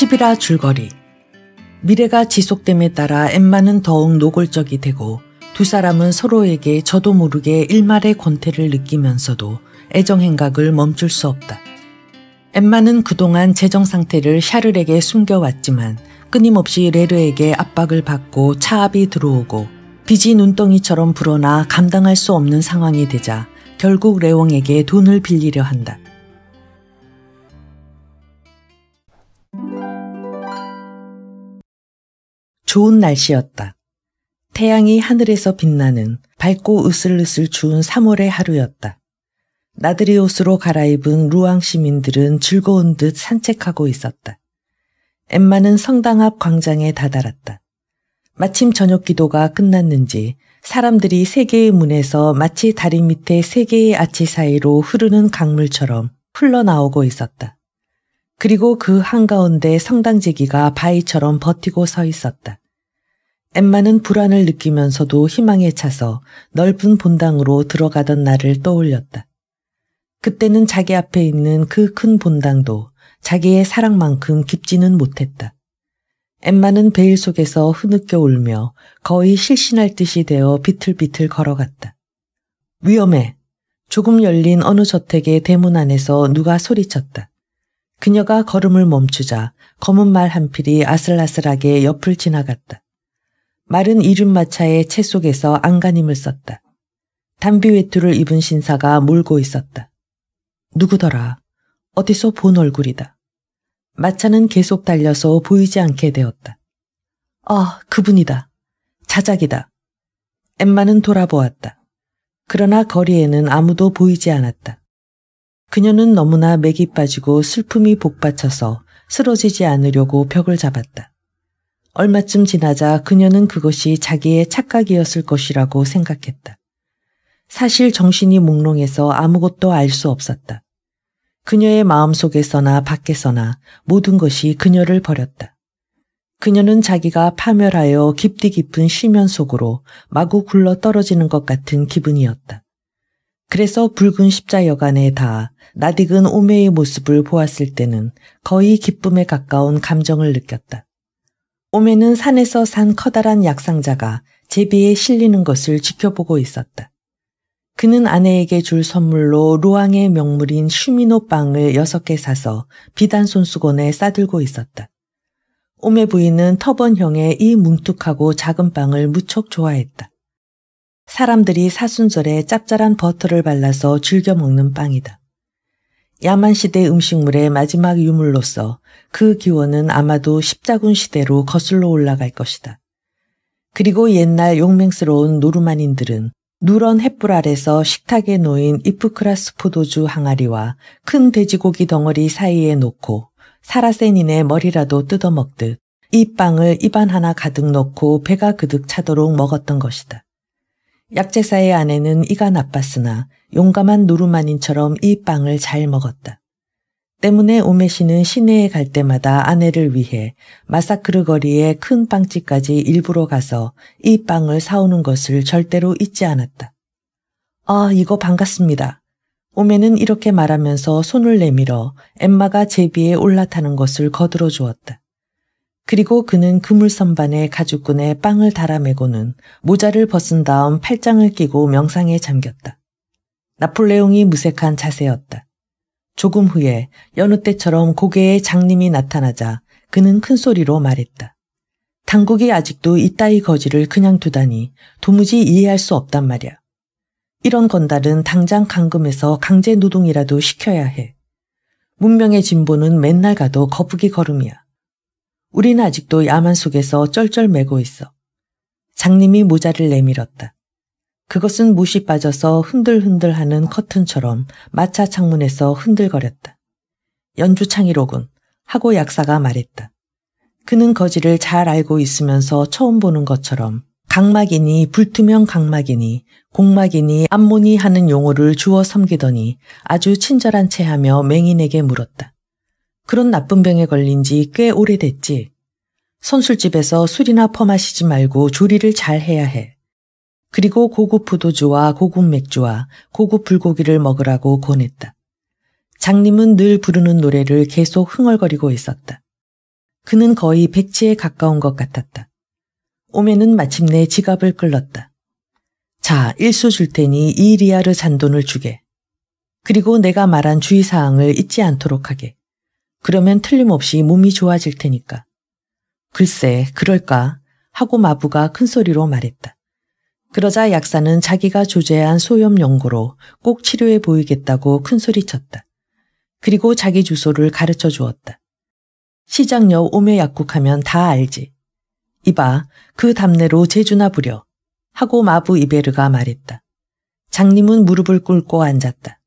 10이라 줄거리. 미래가 지속됨에 따라 엠마는 더욱 노골적이 되고 두 사람은 서로에게 저도 모르게 일말의 권태를 느끼면서도 애정행각을 멈출 수 없다. 엠마는 그동안 재정 상태를 샤를에게 숨겨왔지만 끊임없이 레르에게 압박을 받고 차압이 들어오고 빚이 눈덩이처럼 불어나 감당할 수 없는 상황이 되자 결국 레옹에게 돈을 빌리려 한다. 좋은 날씨였다. 태양이 하늘에서 빛나는 밝고 으슬으슬 추운 3월의 하루였다. 나들이 옷으로 갈아입은 루앙 시민들은 즐거운 듯 산책하고 있었다. 엠마는 성당 앞 광장에 다다랐다. 마침 저녁 기도가 끝났는지 사람들이 세 개의 문에서 마치 다리 밑에 세 개의 아치 사이로 흐르는 강물처럼 흘러나오고 있었다. 그리고 그 한가운데 성당지기가 바위처럼 버티고 서 있었다. 엠마는 불안을 느끼면서도 희망에 차서 넓은 본당으로 들어가던 날을 떠올렸다. 그때는 자기 앞에 있는 그 큰 본당도 자기의 사랑만큼 깊지는 못했다. 엠마는 베일 속에서 흐느껴 울며 거의 실신할 듯이 되어 비틀비틀 걸어갔다. 위험해. 조금 열린 어느 저택의 대문 안에서 누가 소리쳤다. 그녀가 걸음을 멈추자 검은 말 한 필이 아슬아슬하게 옆을 지나갔다. 말은 이륜마차의 채 속에서 안간힘을 썼다. 담비 외투를 입은 신사가 몰고 있었다. 누구더라. 어디서 본 얼굴이다. 마차는 계속 달려서 보이지 않게 되었다. 아, 그분이다. 자작이다. 엠마는 돌아보았다. 그러나 거리에는 아무도 보이지 않았다. 그녀는 너무나 맥이 빠지고 슬픔이 복받쳐서 쓰러지지 않으려고 벽을 잡았다. 얼마쯤 지나자 그녀는 그것이 자기의 착각이었을 것이라고 생각했다. 사실 정신이 몽롱해서 아무것도 알 수 없었다. 그녀의 마음속에서나 밖에서나 모든 것이 그녀를 버렸다. 그녀는 자기가 파멸하여 깊디 깊은 심면 속으로 마구 굴러 떨어지는 것 같은 기분이었다. 그래서 붉은 십자여간에 닿아 나딕은 오메의 모습을 보았을 때는 거의 기쁨에 가까운 감정을 느꼈다. 오메는 산에서 산 커다란 약상자가 제비에 실리는 것을 지켜보고 있었다. 그는 아내에게 줄 선물로 로앙의 명물인 슈미노 빵을 6개 사서 비단 손수건에 싸들고 있었다. 오메 부인은 터번형의 이 뭉툭하고 작은 빵을 무척 좋아했다. 사람들이 사순절에 짭짤한 버터를 발라서 즐겨 먹는 빵이다. 야만 시대 음식물의 마지막 유물로서 그 기원은 아마도 십자군 시대로 거슬러 올라갈 것이다. 그리고 옛날 용맹스러운 노르만인들은 누런 햇불 아래서 식탁에 놓인 이프크라스 포도주 항아리와 큰 돼지고기 덩어리 사이에 놓고 사라세닌의 머리라도 뜯어먹듯 이 빵을 입안 하나 가득 넣고 배가 그득 차도록 먹었던 것이다. 약제사의 아내는 이가 나빴으나 용감한 노르마닌처럼이 빵을 잘 먹었다. 때문에 오메시는 시내에 갈 때마다 아내를 위해 마사크르 거리의 큰 빵집까지 일부러 가서 이 빵을 사오는 것을 절대로 잊지 않았다. 아, 이거 반갑습니다. 오메는 이렇게 말하면서 손을 내밀어 엠마가 제비에 올라타는 것을 거들어 주었다. 그리고 그는 그물선반에 가죽끈에 빵을 달아매고는 모자를 벗은 다음 팔짱을 끼고 명상에 잠겼다. 나폴레옹이 무색한 자세였다. 조금 후에 여느 때처럼 고개에 장님이 나타나자 그는 큰 소리로 말했다. 당국이 아직도 이따위 거지를 그냥 두다니 도무지 이해할 수 없단 말이야. 이런 건달은 당장 감금해서 강제 노동이라도 시켜야 해. 문명의 진보는 맨날 가도 거북이 걸음이야. 우리는 아직도 야만 속에서 쩔쩔매고 있어. 장님이 모자를 내밀었다. 그것은 못이 빠져서 흔들흔들하는 커튼처럼 마차 창문에서 흔들거렸다. 연주창이로군 하고 약사가 말했다. 그는 거지를 잘 알고 있으면서 처음 보는 것처럼 각막이니 불투명 각막이니 공막이니 암모니 하는 용어를 주워 섬기더니 아주 친절한 체하며 맹인에게 물었다. 그런 나쁜 병에 걸린 지 꽤 오래됐지. 선술집에서 술이나 퍼마시지 말고 조리를 잘 해야 해. 그리고 고급 포도주와 고급 맥주와 고급 불고기를 먹으라고 권했다. 장님은 늘 부르는 노래를 계속 흥얼거리고 있었다. 그는 거의 백지에 가까운 것 같았다. 오메는 마침내 지갑을 끌렀다. 자, 일수 줄 테니 이 리아르 잔돈을 주게. 그리고 내가 말한 주의사항을 잊지 않도록 하게. 그러면 틀림없이 몸이 좋아질 테니까. 글쎄, 그럴까 하고 마부가 큰 소리로 말했다. 그러자 약사는 자기가 조제한 소염 연고로 꼭 치료해 보이겠다고 큰 소리쳤다. 그리고 자기 주소를 가르쳐 주었다. 시장역 오메 약국하면 다 알지. 이봐, 그 담내로 재주나 부려. 하고 마부 이베르가 말했다. 장님은 무릎을 꿇고 앉았다.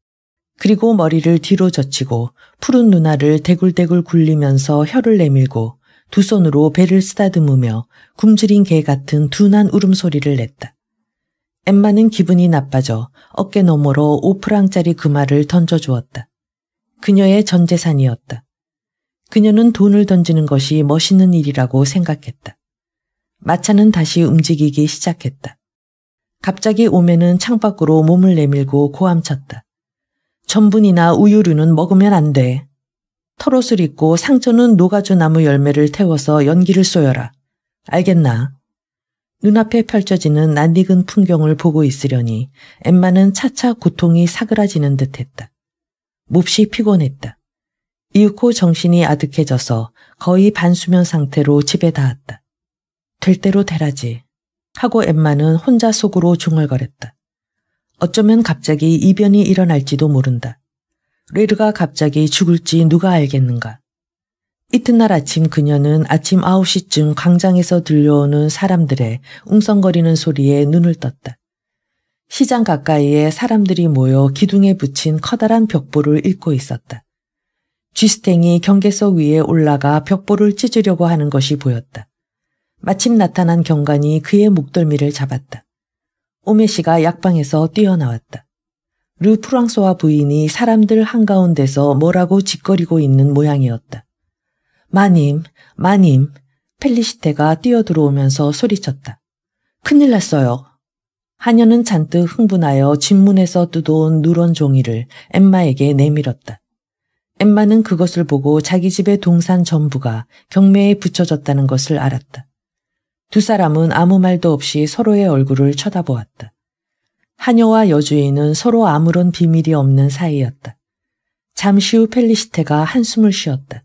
그리고 머리를 뒤로 젖히고 푸른 눈알을 대굴대굴 굴리면서 혀를 내밀고 두 손으로 배를 쓰다듬으며 굶주린 개 같은 둔한 울음소리를 냈다. 엠마는 기분이 나빠져 어깨 너머로 오프랑짜리 금화를 던져주었다. 그녀의 전 재산이었다. 그녀는 돈을 던지는 것이 멋있는 일이라고 생각했다. 마차는 다시 움직이기 시작했다. 갑자기 오메는 창밖으로 몸을 내밀고 고함쳤다. 전분이나 우유류는 먹으면 안 돼. 털옷을 입고 상처는 노가주 나무 열매를 태워서 연기를 쏘여라. 알겠나? 눈앞에 펼쳐지는 낯익은 풍경을 보고 있으려니 엠마는 차차 고통이 사그라지는 듯했다. 몹시 피곤했다. 이윽고 정신이 아득해져서 거의 반수면 상태로 집에 닿았다. 될 대로 되라지 하고 엠마는 혼자 속으로 중얼거렸다. 어쩌면 갑자기 이변이 일어날지도 모른다. 레르가 갑자기 죽을지 누가 알겠는가. 이튿날 아침 그녀는 아침 9시쯤 광장에서 들려오는 사람들의 웅성거리는 소리에 눈을 떴다. 시장 가까이에 사람들이 모여 기둥에 붙인 커다란 벽보를 읽고 있었다. 쥐스탱이 경계석 위에 올라가 벽보를 찢으려고 하는 것이 보였다. 마침 나타난 경관이 그의 목덜미를 잡았다. 오메 씨가 약방에서 뛰어나왔다. 르 프랑소와 부인이 사람들 한가운데서 뭐라고 짓거리고 있는 모양이었다. 마님, 마님, 펠리시테가 뛰어들어오면서 소리쳤다. 큰일 났어요. 하녀는 잔뜩 흥분하여 진문에서 뜯어온 누런 종이를 엠마에게 내밀었다. 엠마는 그것을 보고 자기 집의 동산 전부가 경매에 붙여졌다는 것을 알았다. 두 사람은 아무 말도 없이 서로의 얼굴을 쳐다보았다. 하녀와 여주인은 서로 아무런 비밀이 없는 사이였다. 잠시 후 펠리시테가 한숨을 쉬었다.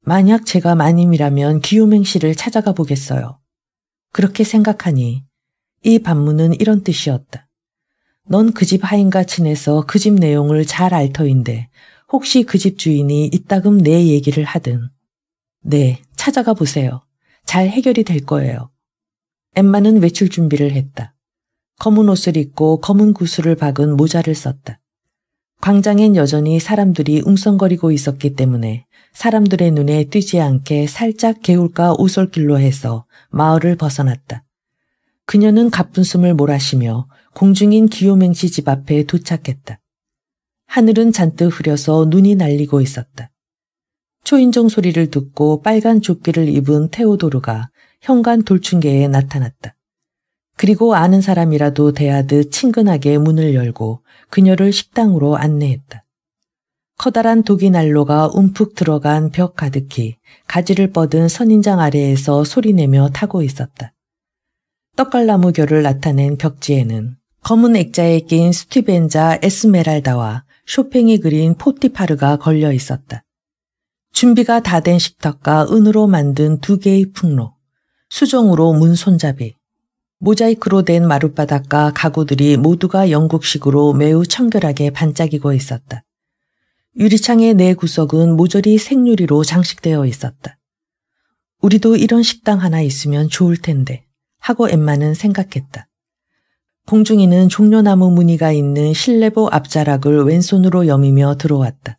만약 제가 마님이라면 기요맹 씨를 찾아가 보겠어요. 그렇게 생각하니 이 반문은 이런 뜻이었다. 넌 그 집 하인과 친해서 그 집 내용을 잘 알 터인데 혹시 그 집 주인이 이따금 내 얘기를 하든 네, 찾아가 보세요. 잘 해결이 될 거예요. 엠마는 외출 준비를 했다. 검은 옷을 입고 검은 구슬을 박은 모자를 썼다. 광장엔 여전히 사람들이 웅성거리고 있었기 때문에 사람들의 눈에 띄지 않게 살짝 개울가 오솔길로 해서 마을을 벗어났다. 그녀는 가쁜 숨을 몰아쉬며 공중인 기요맹시 집 앞에 도착했다. 하늘은 잔뜩 흐려서 눈이 날리고 있었다. 초인종 소리를 듣고 빨간 조끼를 입은 테오도르가 현관 돌충계에 나타났다. 그리고 아는 사람이라도 대하듯 친근하게 문을 열고 그녀를 식당으로 안내했다. 커다란 독이 난로가 움푹 들어간 벽 가득히 가지를 뻗은 선인장 아래에서 소리내며 타고 있었다. 떡갈나무 결을 나타낸 벽지에는 검은 액자에 낀 스티벤자 에스메랄다와 쇼팽이 그린 포티파르가 걸려 있었다. 준비가 다 된 식탁과 은으로 만든 두 개의 풍로, 수종으로 문 손잡이, 모자이크로 된 마룻바닥과 가구들이 모두가 영국식으로 매우 청결하게 반짝이고 있었다. 유리창의 네 구석은 모조리 생유리로 장식되어 있었다. 우리도 이런 식당 하나 있으면 좋을 텐데 하고 엠마는 생각했다. 공중이는 종려나무 무늬가 있는 실내보 앞자락을 왼손으로 여미며 들어왔다.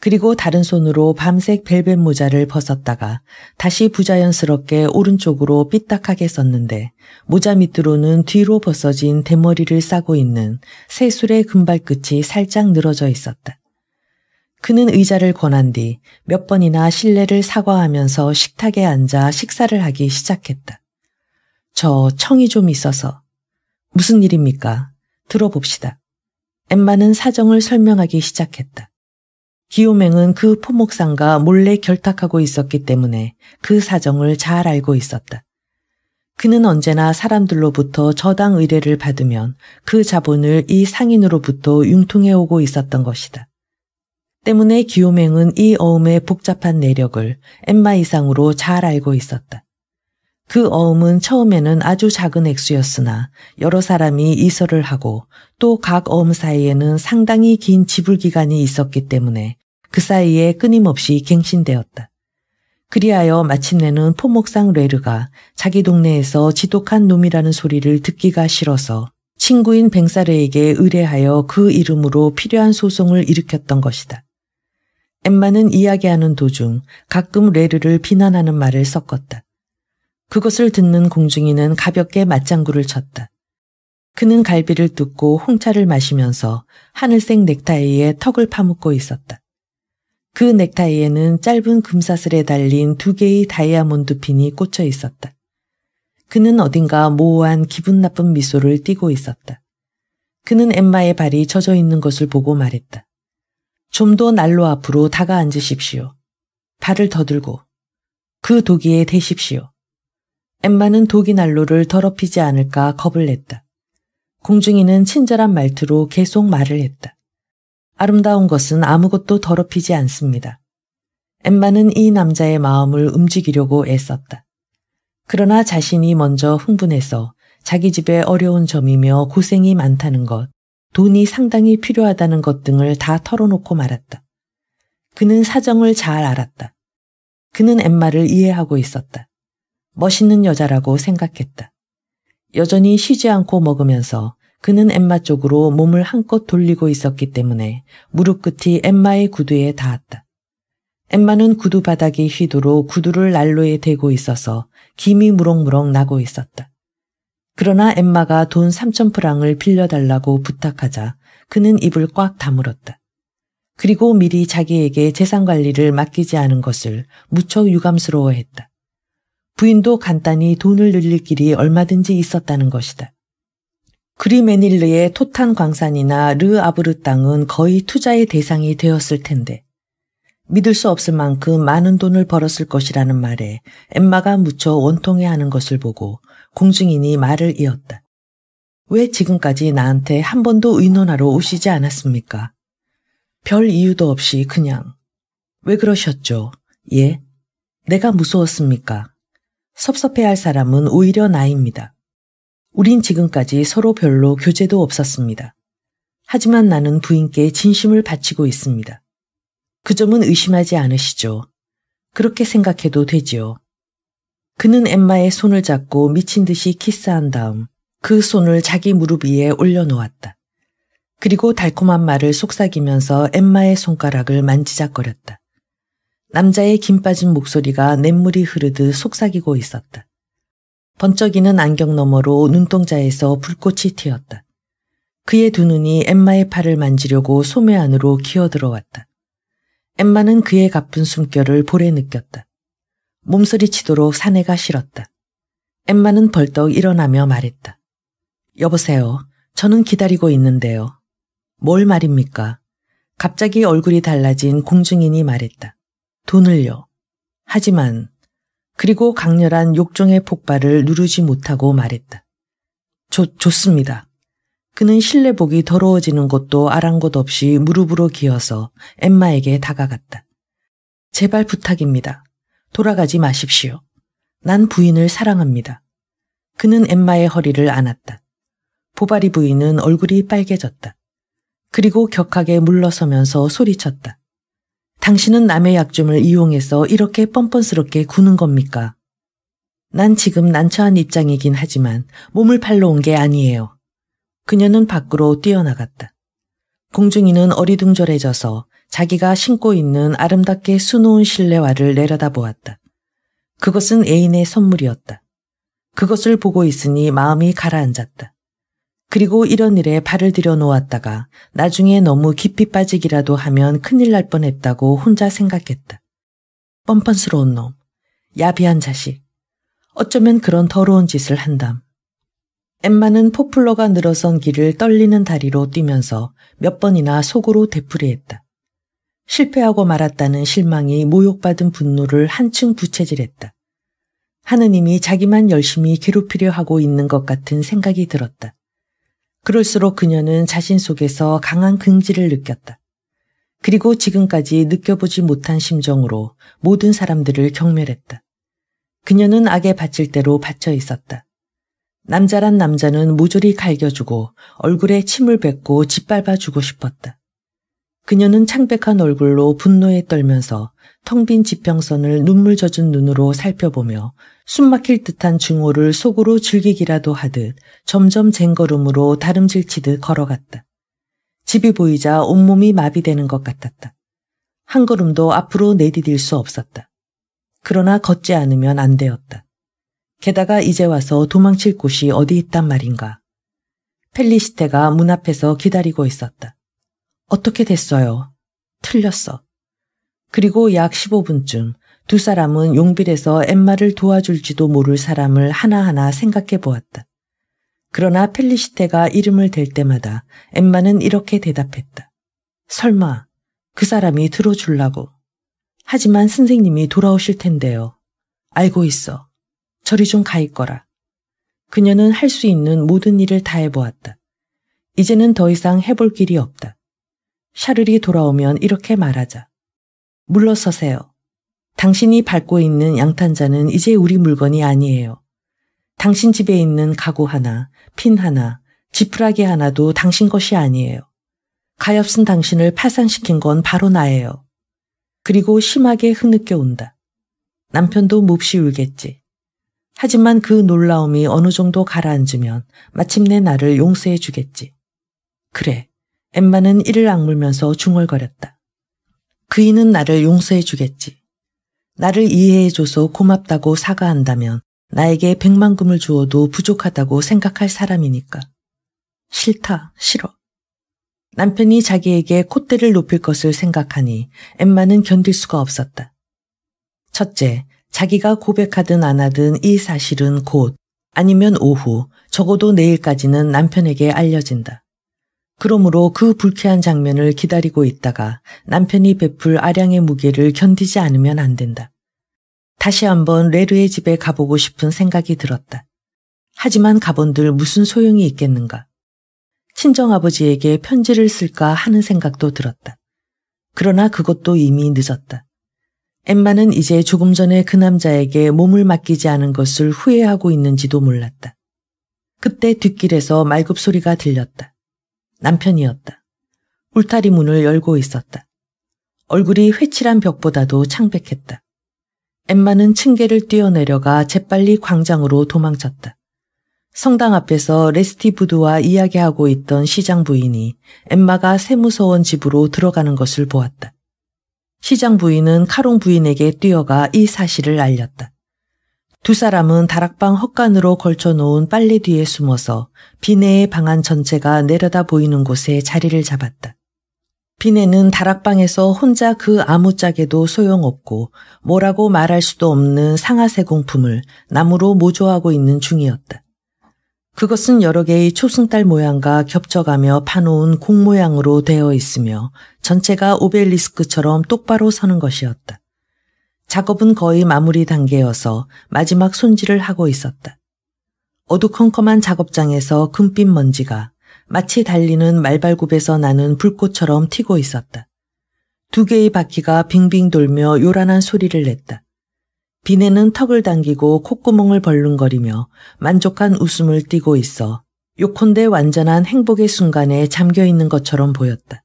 그리고 다른 손으로 밤색 벨벳 모자를 벗었다가 다시 부자연스럽게 오른쪽으로 삐딱하게 썼는데 모자 밑으로는 뒤로 벗어진 대머리를 싸고 있는 새술의 금발끝이 살짝 늘어져 있었다. 그는 의자를 권한 뒤 몇 번이나 실례를 사과하면서 식탁에 앉아 식사를 하기 시작했다. 저 청이 좀 있어서. 무슨 일입니까? 들어봅시다. 엠마는 사정을 설명하기 시작했다. 기호맹은 그 포목상과 몰래 결탁하고 있었기 때문에 그 사정을 잘 알고 있었다. 그는 언제나 사람들로부터 저당 의뢰를 받으면 그 자본을 이 상인으로부터 융통해오고 있었던 것이다. 때문에 기호맹은 이 어음의 복잡한 내력을 엠마 이상으로 잘 알고 있었다. 그 어음은 처음에는 아주 작은 액수였으나 여러 사람이 이설을 하고 또 각 어음 사이에는 상당히 긴 지불 기간이 있었기 때문에 그 사이에 끊임없이 갱신되었다. 그리하여 마침내는 포목상 레르가 자기 동네에서 지독한 놈이라는 소리를 듣기가 싫어서 친구인 뱅사레에게 의뢰하여 그 이름으로 필요한 소송을 일으켰던 것이다. 엠마는 이야기하는 도중 가끔 레르를 비난하는 말을 섞었다. 그것을 듣는 공중이는 가볍게 맞장구를 쳤다. 그는 갈비를 뜯고 홍차를 마시면서 하늘색 넥타이에 턱을 파묻고 있었다. 그 넥타이에는 짧은 금사슬에 달린 두 개의 다이아몬드 핀이 꽂혀 있었다. 그는 어딘가 모호한 기분 나쁜 미소를 띠고 있었다. 그는 엠마의 발이 젖어 있는 것을 보고 말했다. 좀 더 난로 앞으로 다가앉으십시오. 발을 더 들고 그 도기에 대십시오. 엠마는 도기 난로를 더럽히지 않을까 겁을 냈다. 공중이는 친절한 말투로 계속 말을 했다. 아름다운 것은 아무것도 더럽히지 않습니다. 엠마는 이 남자의 마음을 움직이려고 애썼다. 그러나 자신이 먼저 흥분해서 자기 집에 어려운 점이며 고생이 많다는 것, 돈이 상당히 필요하다는 것 등을 다 털어놓고 말았다. 그는 사정을 잘 알았다. 그는 엠마를 이해하고 있었다. 멋있는 여자라고 생각했다. 여전히 쉬지 않고 먹으면서 그는 엠마 쪽으로 몸을 한껏 돌리고 있었기 때문에 무릎 끝이 엠마의 구두에 닿았다. 엠마는 구두 바닥이 휘도록 구두를 난로에 대고 있어서 김이 무럭무럭 나고 있었다. 그러나 엠마가 돈 3천 프랑을 빌려달라고 부탁하자 그는 입을 꽉 다물었다. 그리고 미리 자기에게 재산 관리를 맡기지 않은 것을 무척 유감스러워했다. 부인도 간단히 돈을 늘릴 길이 얼마든지 있었다는 것이다. 그리메닐르의 토탄 광산이나 르 아브르 땅은 거의 투자의 대상이 되었을 텐데 믿을 수 없을 만큼 많은 돈을 벌었을 것이라는 말에 엠마가 무척 원통해하는 것을 보고 공중인이 말을 이었다. 왜 지금까지 나한테 한 번도 의논하러 오시지 않았습니까? 별 이유도 없이 그냥. 왜 그러셨죠? 예. 내가 무서웠습니까? 섭섭해할 사람은 오히려 나입니다. 우린 지금까지 서로 별로 교제도 없었습니다. 하지만 나는 부인께 진심을 바치고 있습니다. 그 점은 의심하지 않으시죠. 그렇게 생각해도 되지요. 그는 엠마의 손을 잡고 미친 듯이 키스한 다음 그 손을 자기 무릎 위에 올려놓았다. 그리고 달콤한 말을 속삭이면서 엠마의 손가락을 만지작거렸다. 남자의 김 빠진 목소리가 냇물이 흐르듯 속삭이고 있었다. 번쩍이는 안경 너머로 눈동자에서 불꽃이 튀었다. 그의 두 눈이 엠마의 팔을 만지려고 소매 안으로 기어들어왔다. 엠마는 그의 가쁜 숨결을 볼에 느꼈다. 몸서리치도록 사내가 싫었다. 엠마는 벌떡 일어나며 말했다. 여보세요. 저는 기다리고 있는데요. 뭘 말입니까? 갑자기 얼굴이 달라진 공중인이 말했다. 돈을요. 하지만 그리고 강렬한 욕정의 폭발을 누르지 못하고 말했다. 좋, 좋습니다. 그는 실내복이 더러워지는 것도 아랑곳 없이 무릎으로 기어서 엠마에게 다가갔다. 제발 부탁입니다. 돌아가지 마십시오. 난 부인을 사랑합니다. 그는 엠마의 허리를 안았다. 보바리 부인은 얼굴이 빨개졌다. 그리고 격하게 물러서면서 소리쳤다. 당신은 남의 약점을 이용해서 이렇게 뻔뻔스럽게 구는 겁니까? 난 지금 난처한 입장이긴 하지만 몸을 팔러 온 게 아니에요. 그녀는 밖으로 뛰어나갔다. 공중이는 어리둥절해져서 자기가 신고 있는 아름답게 수놓은 실내화를 내려다보았다. 그것은 애인의 선물이었다. 그것을 보고 있으니 마음이 가라앉았다. 그리고 이런 일에 발을 들여놓았다가 나중에 너무 깊이 빠지기라도 하면 큰일 날 뻔했다고 혼자 생각했다. 뻔뻔스러운 놈, 야비한 자식, 어쩌면 그런 더러운 짓을 한담. 엠마는 포플러가 늘어선 길을 떨리는 다리로 뛰면서 몇 번이나 속으로 되풀이했다. 실패하고 말았다는 실망이 모욕받은 분노를 한층 부채질했다. 하느님이 자기만 열심히 괴롭히려 하고 있는 것 같은 생각이 들었다. 그럴수록 그녀는 자신 속에서 강한 긍지를 느꼈다. 그리고 지금까지 느껴보지 못한 심정으로 모든 사람들을 경멸했다. 그녀는 악에 바칠 대로 바쳐 있었다. 남자란 남자는 모조리 갈겨주고 얼굴에 침을 뱉고 짓밟아주고 싶었다. 그녀는 창백한 얼굴로 분노에 떨면서 텅 빈 지평선을 눈물 젖은 눈으로 살펴보며 숨막힐 듯한 증오를 속으로 즐기기라도 하듯 점점 쟁걸음으로 다름질치듯 걸어갔다. 집이 보이자 온몸이 마비되는 것 같았다. 한 걸음도 앞으로 내디딜 수 없었다. 그러나 걷지 않으면 안 되었다. 게다가 이제 와서 도망칠 곳이 어디 있단 말인가. 펠리시테가 문 앞에서 기다리고 있었다. 어떻게 됐어요? 틀렸어. 그리고 약 15분쯤 두 사람은 용빌에서 엠마를 도와줄지도 모를 사람을 하나하나 생각해 보았다. 그러나 펠리시테가 이름을 댈 때마다 엠마는 이렇게 대답했다. 설마 그 사람이 들어줄라고. 하지만 선생님이 돌아오실 텐데요. 알고 있어. 저리 좀가 있거라. 그녀는 할 수 있는 모든 일을 다 해보았다. 이제는 더 이상 해볼 길이 없다. 샤를이 돌아오면 이렇게 말하자. 물러서세요. 당신이 밟고 있는 양탄자는 이제 우리 물건이 아니에요. 당신 집에 있는 가구 하나, 핀 하나, 지푸라기 하나도 당신 것이 아니에요. 가엾은 당신을 파산시킨 건 바로 나예요. 그리고 심하게 흐느껴 온다. 남편도 몹시 울겠지. 하지만 그 놀라움이 어느 정도 가라앉으면 마침내 나를 용서해 주겠지. 그래, 엠마는 이를 악물면서 중얼거렸다. 그이는 나를 용서해 주겠지. 나를 이해해줘서 고맙다고 사과한다면 나에게 백만금을 주어도 부족하다고 생각할 사람이니까. 싫다, 싫어. 남편이 자기에게 콧대를 높일 것을 생각하니 엠마는 견딜 수가 없었다. 첫째, 자기가 고백하든 안 하든 이 사실은 곧 아니면 오후, 적어도 내일까지는 남편에게 알려진다. 그러므로 그 불쾌한 장면을 기다리고 있다가 남편이 베풀 아량의 무게를 견디지 않으면 안 된다. 다시 한번 레르의 집에 가보고 싶은 생각이 들었다. 하지만 가본들 무슨 소용이 있겠는가. 친정아버지에게 편지를 쓸까 하는 생각도 들었다. 그러나 그것도 이미 늦었다. 엠마는 이제 조금 전에 그 남자에게 몸을 맡기지 않은 것을 후회하고 있는지도 몰랐다. 그때 뒷길에서 말굽 소리가 들렸다. 남편이었다. 울타리 문을 열고 있었다. 얼굴이 회칠한 벽보다도 창백했다. 엠마는 층계를 뛰어내려가 재빨리 광장으로 도망쳤다. 성당 앞에서 레스티 부드와 이야기하고 있던 시장 부인이 엠마가 세무서원 집으로 들어가는 것을 보았다. 시장 부인은 카롱 부인에게 뛰어가 이 사실을 알렸다. 두 사람은 다락방 헛간으로 걸쳐놓은 빨래 뒤에 숨어서 비네의 방안 전체가 내려다 보이는 곳에 자리를 잡았다. 비네는 다락방에서 혼자 그 아무짝에도 소용없고 뭐라고 말할 수도 없는 상아새 공품을 나무로 모조하고 있는 중이었다. 그것은 여러 개의 초승달 모양과 겹쳐가며 파놓은 공 모양으로 되어 있으며 전체가 오벨리스크처럼 똑바로 서는 것이었다. 작업은 거의 마무리 단계여서 마지막 손질을 하고 있었다. 어두컴컴한 작업장에서 금빛 먼지가 마치 달리는 말발굽에서 나는 불꽃처럼 튀고 있었다. 두 개의 바퀴가 빙빙 돌며 요란한 소리를 냈다. 비네는 턱을 당기고 콧구멍을 벌 l 거리며 만족한 웃음을 띠고 있어 요컨대 완전한 행복의 순간에 잠겨 있는 것처럼 보였다.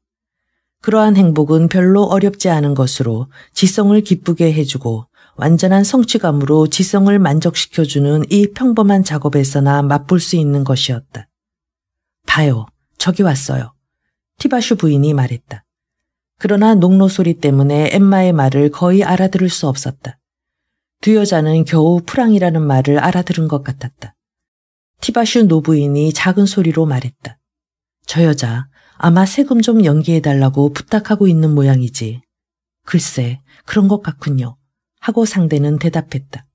그러한 행복은 별로 어렵지 않은 것으로 지성을 기쁘게 해주고 완전한 성취감으로 지성을 만족시켜주는 이 평범한 작업에서나 맛볼 수 있는 것이었다. 봐요. 저기 왔어요. 티바슈 부인이 말했다. 그러나 농로 소리 때문에 엠마의 말을 거의 알아들을 수 없었다. 두 여자는 겨우 프랑이라는 말을 알아들은 것 같았다. 티바슈 노부인이 작은 소리로 말했다. 저 여자, 아마 세금 좀 연기해달라고 부탁하고 있는 모양이지. 글쎄, 그런 것 같군요. 하고 상대는 대답했다.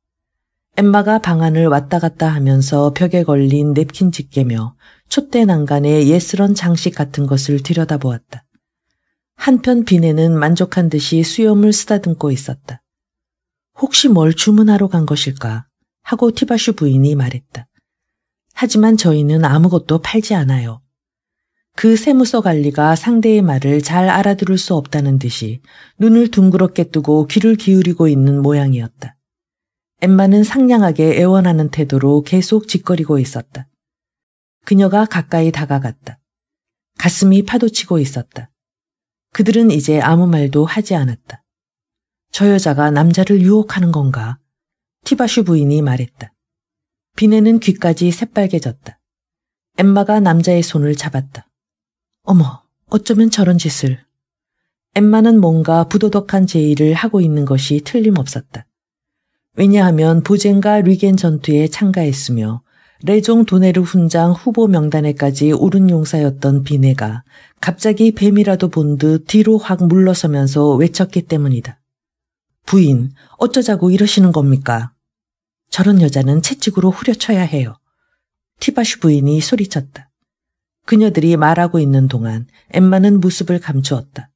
엠마가 방안을 왔다 갔다 하면서 벽에 걸린 냅킨 집게며 촛대 난간에 예스런 장식 같은 것을 들여다보았다. 한편 비네는 만족한 듯이 수염을 쓰다듬고 있었다. 혹시 뭘 주문하러 간 것일까? 하고 티바슈 부인이 말했다. 하지만 저희는 아무것도 팔지 않아요. 그 세무서 관리가 상대의 말을 잘 알아들을 수 없다는 듯이 눈을 둥그렇게 뜨고 귀를 기울이고 있는 모양이었다. 엠마는 상냥하게 애원하는 태도로 계속 짓거리고 있었다. 그녀가 가까이 다가갔다. 가슴이 파도치고 있었다. 그들은 이제 아무 말도 하지 않았다. 저 여자가 남자를 유혹하는 건가? 티바슈 부인이 말했다. 비내는 귀까지 새빨개졌다. 엠마가 남자의 손을 잡았다. 어머, 어쩌면 저런 짓을. 엠마는 뭔가 부도덕한 제의를 하고 있는 것이 틀림없었다. 왜냐하면 보젠과 리겐 전투에 참가했으며 레종 도네르 훈장 후보 명단에까지 오른 용사였던 비네가 갑자기 뱀이라도 본 듯 뒤로 확 물러서면서 외쳤기 때문이다. 부인, 어쩌자고 이러시는 겁니까? 저런 여자는 채찍으로 후려쳐야 해요. 티바슈 부인이 소리쳤다. 그녀들이 말하고 있는 동안 엠마는 모습을 감추었다.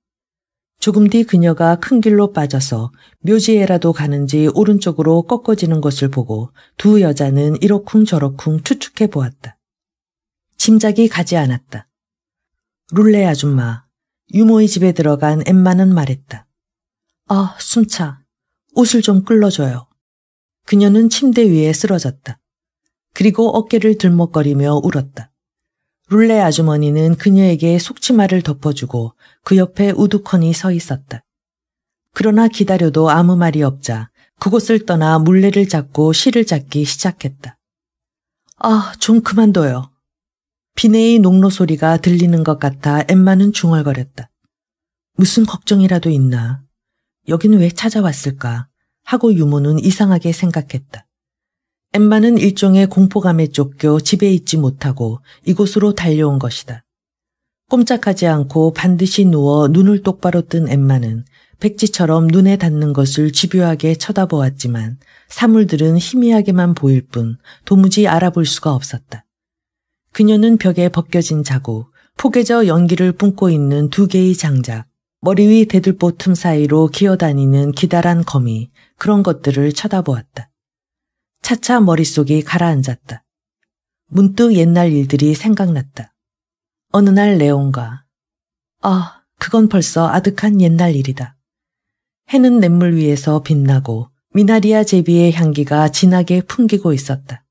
조금 뒤 그녀가 큰 길로 빠져서 묘지에라도 가는지 오른쪽으로 꺾어지는 것을 보고 두 여자는 이러쿵저러쿵 추측해 보았다. 짐작이 가지 않았다. 룰레 아줌마, 유모의 집에 들어간 엠마는 말했다. 아, 숨차. 옷을 좀 끌러줘요. 그녀는 침대 위에 쓰러졌다. 그리고 어깨를 들먹거리며 울었다. 룰레 아주머니는 그녀에게 속치마를 덮어주고 그 옆에 우두커니 서 있었다. 그러나 기다려도 아무 말이 없자 그곳을 떠나 물레를 잡고 실을 잡기 시작했다. 아, 좀 그만둬요. 비네의 농로 소리가 들리는 것 같아 엠마는 중얼거렸다. 무슨 걱정이라도 있나. 여긴 왜 찾아왔을까 하고 유모는 이상하게 생각했다. 엠마는 일종의 공포감에 쫓겨 집에 있지 못하고 이곳으로 달려온 것이다. 꼼짝하지 않고 반드시 누워 눈을 똑바로 뜬 엠마는 백지처럼 눈에 닿는 것을 집요하게 쳐다보았지만 사물들은 희미하게만 보일 뿐 도무지 알아볼 수가 없었다. 그녀는 벽에 벗겨진 자고 포개져 연기를 뿜고 있는 두 개의 장작, 머리 위 대들보 틈 사이로 기어다니는 기다란 거미 그런 것들을 쳐다보았다. 차차 머릿속이 가라앉았다. 문득 옛날 일들이 생각났다. 어느 날 레온과 아, 그건 벌써 아득한 옛날 일이다. 해는 냇물 위에서 빛나고 미나리아 제비의 향기가 진하게 풍기고 있었다.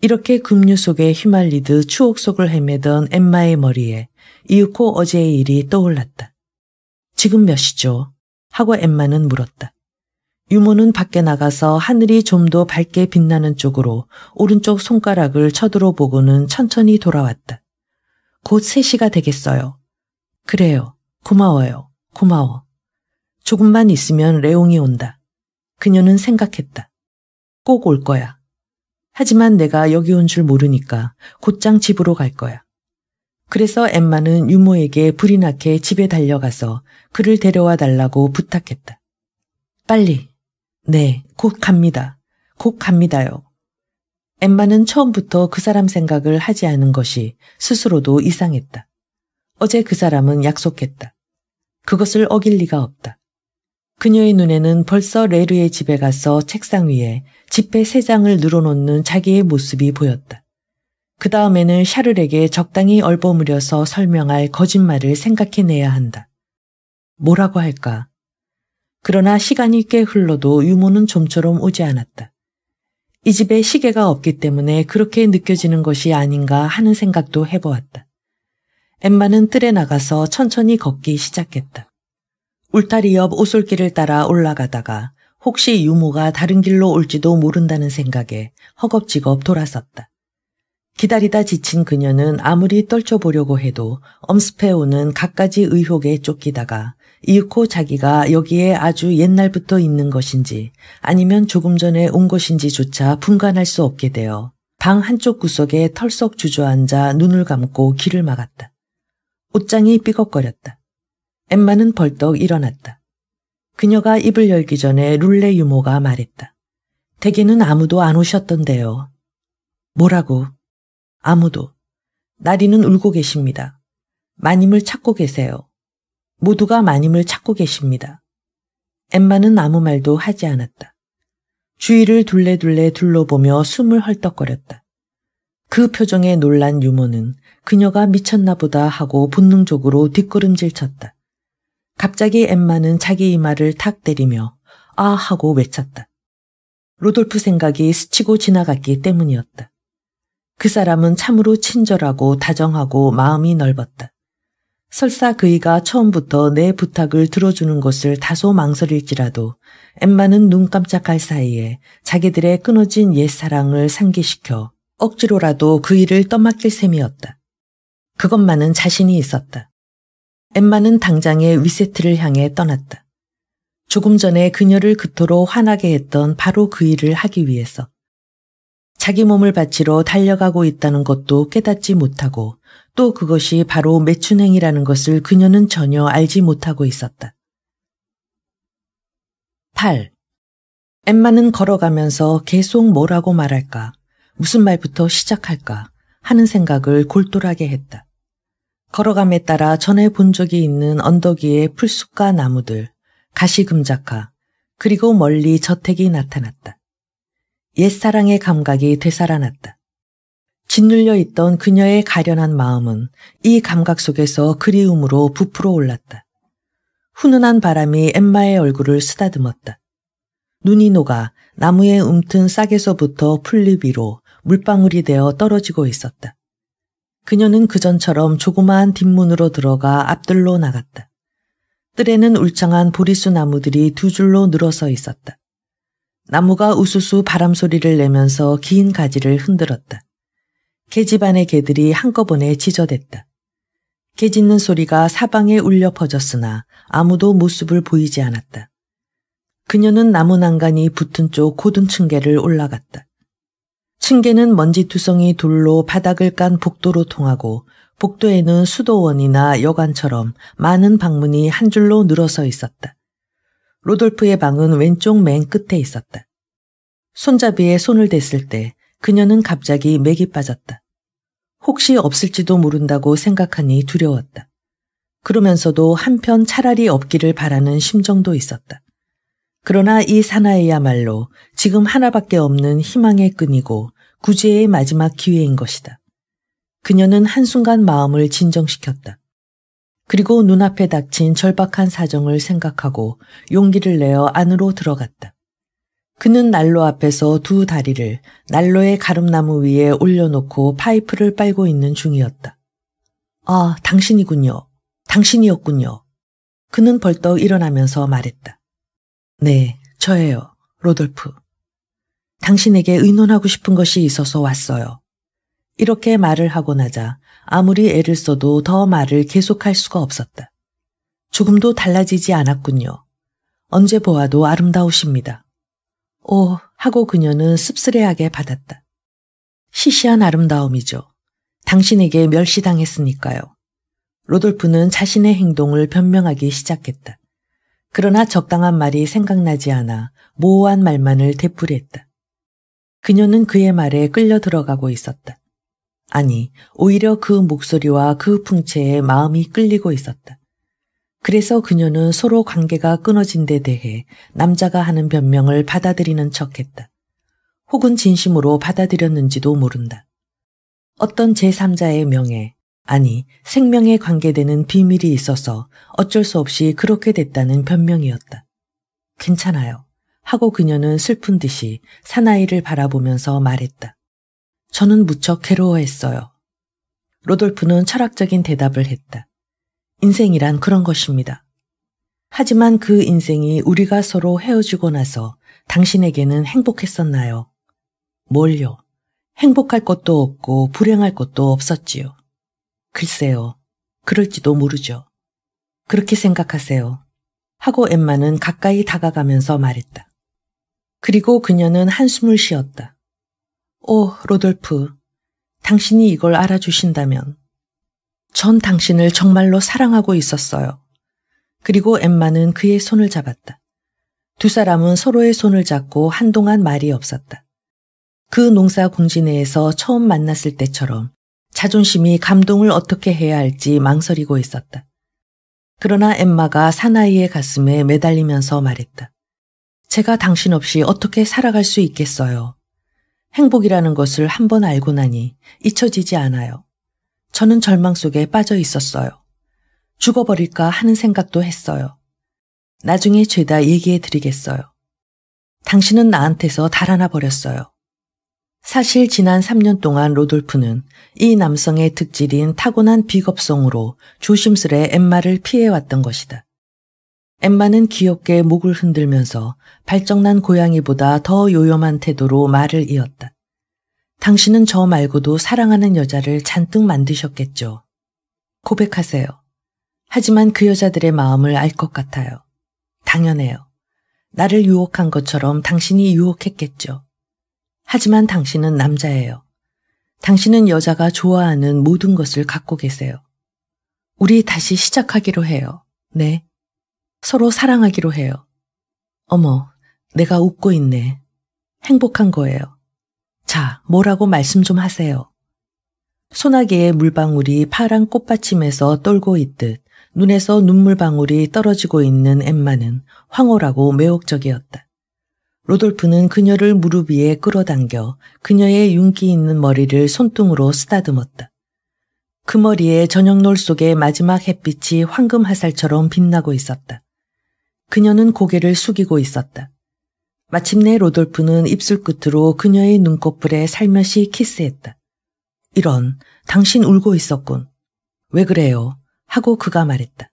이렇게 급류 속에 휘말리듯 추억 속을 헤매던 엠마의 머리에 이윽고 어제의 일이 떠올랐다. 지금 몇 시죠? 하고 엠마는 물었다. 유모는 밖에 나가서 하늘이 좀 더 밝게 빛나는 쪽으로 오른쪽 손가락을 쳐들어 보고는 천천히 돌아왔다. 곧 3시가 되겠어요. 그래요. 고마워요. 고마워. 조금만 있으면 레옹이 온다. 그녀는 생각했다. 꼭 올 거야. 하지만 내가 여기 온 줄 모르니까 곧장 집으로 갈 거야. 그래서 엠마는 유모에게 불이 나게 집에 달려가서 그를 데려와 달라고 부탁했다. 빨리, 네, 곧 갑니다. 곧 갑니다요. 엠마는 처음부터 그 사람 생각을 하지 않은 것이 스스로도 이상했다. 어제 그 사람은 약속했다. 그것을 어길 리가 없다. 그녀의 눈에는 벌써 레르의 집에 가서 책상 위에 집배 세 장을 늘어놓는 자기의 모습이 보였다. 그 다음에는 샤를에게 적당히 얼버무려서 설명할 거짓말을 생각해내야 한다. 뭐라고 할까? 그러나 시간이 꽤 흘러도 유모는 좀처럼 오지 않았다. 이 집에 시계가 없기 때문에 그렇게 느껴지는 것이 아닌가 하는 생각도 해보았다. 엠마는 뜰에 나가서 천천히 걷기 시작했다. 울타리 옆 오솔길을 따라 올라가다가 혹시 유모가 다른 길로 올지도 모른다는 생각에 허겁지겁 돌아섰다. 기다리다 지친 그녀는 아무리 떨쳐보려고 해도 엄스페오는 갖가지 의혹에 쫓기다가 이윽고 자기가 여기에 아주 옛날부터 있는 것인지 아니면 조금 전에 온 것인지조차 분간할 수 없게 되어 방 한쪽 구석에 털썩 주저앉아 눈을 감고 길을 막았다. 옷장이 삐걱거렸다. 엠마는 벌떡 일어났다. 그녀가 입을 열기 전에 룰레 유모가 말했다. 대개는 아무도 안 오셨던데요. 뭐라고? 아무도. 나리는 울고 계십니다. 마님을 찾고 계세요. 모두가 마님을 찾고 계십니다. 엠마는 아무 말도 하지 않았다. 주위를 둘레둘레 둘러보며 숨을 헐떡거렸다. 그 표정에 놀란 유머는 그녀가 미쳤나 보다 하고 본능적으로 뒷걸음질 쳤다. 갑자기 엠마는 자기 이마를 탁 때리며 아 하고 외쳤다. 로돌프 생각이 스치고 지나갔기 때문이었다. 그 사람은 참으로 친절하고 다정하고 마음이 넓었다. 설사 그이가 처음부터 내 부탁을 들어주는 것을 다소 망설일지라도 엠마는 눈 깜짝할 사이에 자기들의 끊어진 옛사랑을 상기시켜 억지로라도 그이를 떠맡길 셈이었다. 그것만은 자신이 있었다. 엠마는 당장의 위세트를 향해 떠났다. 조금 전에 그녀를 그토록 화나게 했던 바로 그 일을 하기 위해서. 자기 몸을 바치러 달려가고 있다는 것도 깨닫지 못하고 또 그것이 바로 매춘행이라는 것을 그녀는 전혀 알지 못하고 있었다. 8. 엠마는 걸어가면서 계속 뭐라고 말할까, 무슨 말부터 시작할까 하는 생각을 골똘하게 했다. 걸어감에 따라 전에 본 적이 있는 언덕 위의 풀숲과 나무들, 가시금작화, 그리고 멀리 저택이 나타났다. 옛사랑의 감각이 되살아났다. 짓눌려 있던 그녀의 가련한 마음은 이 감각 속에서 그리움으로 부풀어 올랐다. 훈훈한 바람이 엠마의 얼굴을 쓰다듬었다. 눈이 녹아 나무의 움튼 싹에서부터 풀잎 위로 물방울이 되어 떨어지고 있었다. 그녀는 그전처럼 조그마한 뒷문으로 들어가 앞뜰로 나갔다. 뜰에는 울창한 보리수 나무들이 두 줄로 늘어서 있었다. 나무가 우수수 바람 소리를 내면서 긴 가지를 흔들었다. 개집안의 개들이 한꺼번에 지저댔다. 개 짖는 소리가 사방에 울려 퍼졌으나 아무도 모습을 보이지 않았다. 그녀는 나무 난간이 붙은 쪽 고든 층계를 올라갔다. 층계는 먼지투성이 돌로 바닥을 깐 복도로 통하고 복도에는 수도원이나 여관처럼 많은 방문이 한 줄로 늘어서 있었다. 로돌프의 방은 왼쪽 맨 끝에 있었다. 손잡이에 손을 댔을 때 그녀는 갑자기 맥이 빠졌다. 혹시 없을지도 모른다고 생각하니 두려웠다. 그러면서도 한편 차라리 없기를 바라는 심정도 있었다. 그러나 이 사나이야말로 지금 하나밖에 없는 희망의 끈이고 구제의 마지막 기회인 것이다. 그녀는 한순간 마음을 진정시켰다. 그리고 눈앞에 닥친 절박한 사정을 생각하고 용기를 내어 안으로 들어갔다. 그는 난로 앞에서 두 다리를 난로의 가름나무 위에 올려놓고 파이프를 빨고 있는 중이었다. 아, 당신이군요. 당신이었군요. 그는 벌떡 일어나면서 말했다. 네, 저예요, 로돌프. 당신에게 의논하고 싶은 것이 있어서 왔어요. 이렇게 말을 하고 나자 아무리 애를 써도 더 말을 계속할 수가 없었다. 조금도 달라지지 않았군요. 언제 보아도 아름다우십니다. 오 어, 하고 그녀는 씁쓸해하게 받았다. 시시한 아름다움이죠. 당신에게 멸시당했으니까요. 로돌프는 자신의 행동을 변명하기 시작했다. 그러나 적당한 말이 생각나지 않아 모호한 말만을 되풀이했다. 그녀는 그의 말에 끌려 들어가고 있었다. 아니, 오히려 그 목소리와 그 풍채에 마음이 끌리고 있었다. 그래서 그녀는 서로 관계가 끊어진 데 대해 남자가 하는 변명을 받아들이는 척 했다. 혹은 진심으로 받아들였는지도 모른다. 어떤 제3자의 명예, 아니 생명에 관계되는 비밀이 있어서 어쩔 수 없이 그렇게 됐다는 변명이었다. 괜찮아요. 하고 그녀는 슬픈 듯이 사나이를 바라보면서 말했다. 저는 무척 괴로워했어요. 로돌프는 철학적인 대답을 했다. 인생이란 그런 것입니다. 하지만 그 인생이 우리가 서로 헤어지고 나서 당신에게는 행복했었나요? 뭘요? 행복할 것도 없고 불행할 것도 없었지요. 글쎄요. 그럴지도 모르죠. 그렇게 생각하세요. 하고 엠마는 가까이 다가가면서 말했다. 그리고 그녀는 한숨을 쉬었다. 오, 어, 로돌프. 당신이 이걸 알아주신다면 전 당신을 정말로 사랑하고 있었어요. 그리고 엠마는 그의 손을 잡았다. 두 사람은 서로의 손을 잡고 한동안 말이 없었다. 그 농사 공지내에서 처음 만났을 때처럼 자존심이 감동을 어떻게 해야 할지 망설이고 있었다. 그러나 엠마가 사나이의 가슴에 매달리면서 말했다. 제가 당신 없이 어떻게 살아갈 수 있겠어요. 행복이라는 것을 한 번 알고 나니 잊혀지지 않아요. 저는 절망 속에 빠져 있었어요. 죽어버릴까 하는 생각도 했어요. 나중에 죄다 얘기해 드리겠어요. 당신은 나한테서 달아나 버렸어요. 사실 지난 3년 동안 로돌프는 이 남성의 특질인 타고난 비겁성으로 조심스레 엠마를 피해왔던 것이다. 엠마는 귀엽게 목을 흔들면서 발정난 고양이보다 더 요염한 태도로 말을 이었다. 당신은 저 말고도 사랑하는 여자를 잔뜩 만드셨겠죠. 고백하세요. 하지만 그 여자들의 마음을 알 것 같아요. 당연해요. 나를 유혹한 것처럼 당신이 유혹했겠죠. 하지만 당신은 남자예요. 당신은 여자가 좋아하는 모든 것을 갖고 계세요. 우리 다시 시작하기로 해요. 네. 서로 사랑하기로 해요. 어머, 내가 웃고 있네. 행복한 거예요. 자, 뭐라고 말씀 좀 하세요. 소나기의 물방울이 파란 꽃받침에서 떨고 있듯 눈에서 눈물방울이 떨어지고 있는 엠마는 황홀하고 매혹적이었다. 로돌프는 그녀를 무릎 위에 끌어당겨 그녀의 윤기 있는 머리를 손등으로 쓰다듬었다. 그 머리에 저녁놀 속의 마지막 햇빛이 황금 화살처럼 빛나고 있었다. 그녀는 고개를 숙이고 있었다. 마침내 로돌프는 입술 끝으로 그녀의 눈꺼풀에 살며시 키스했다. 이런, 당신 울고 있었군. 왜 그래요? 하고 그가 말했다.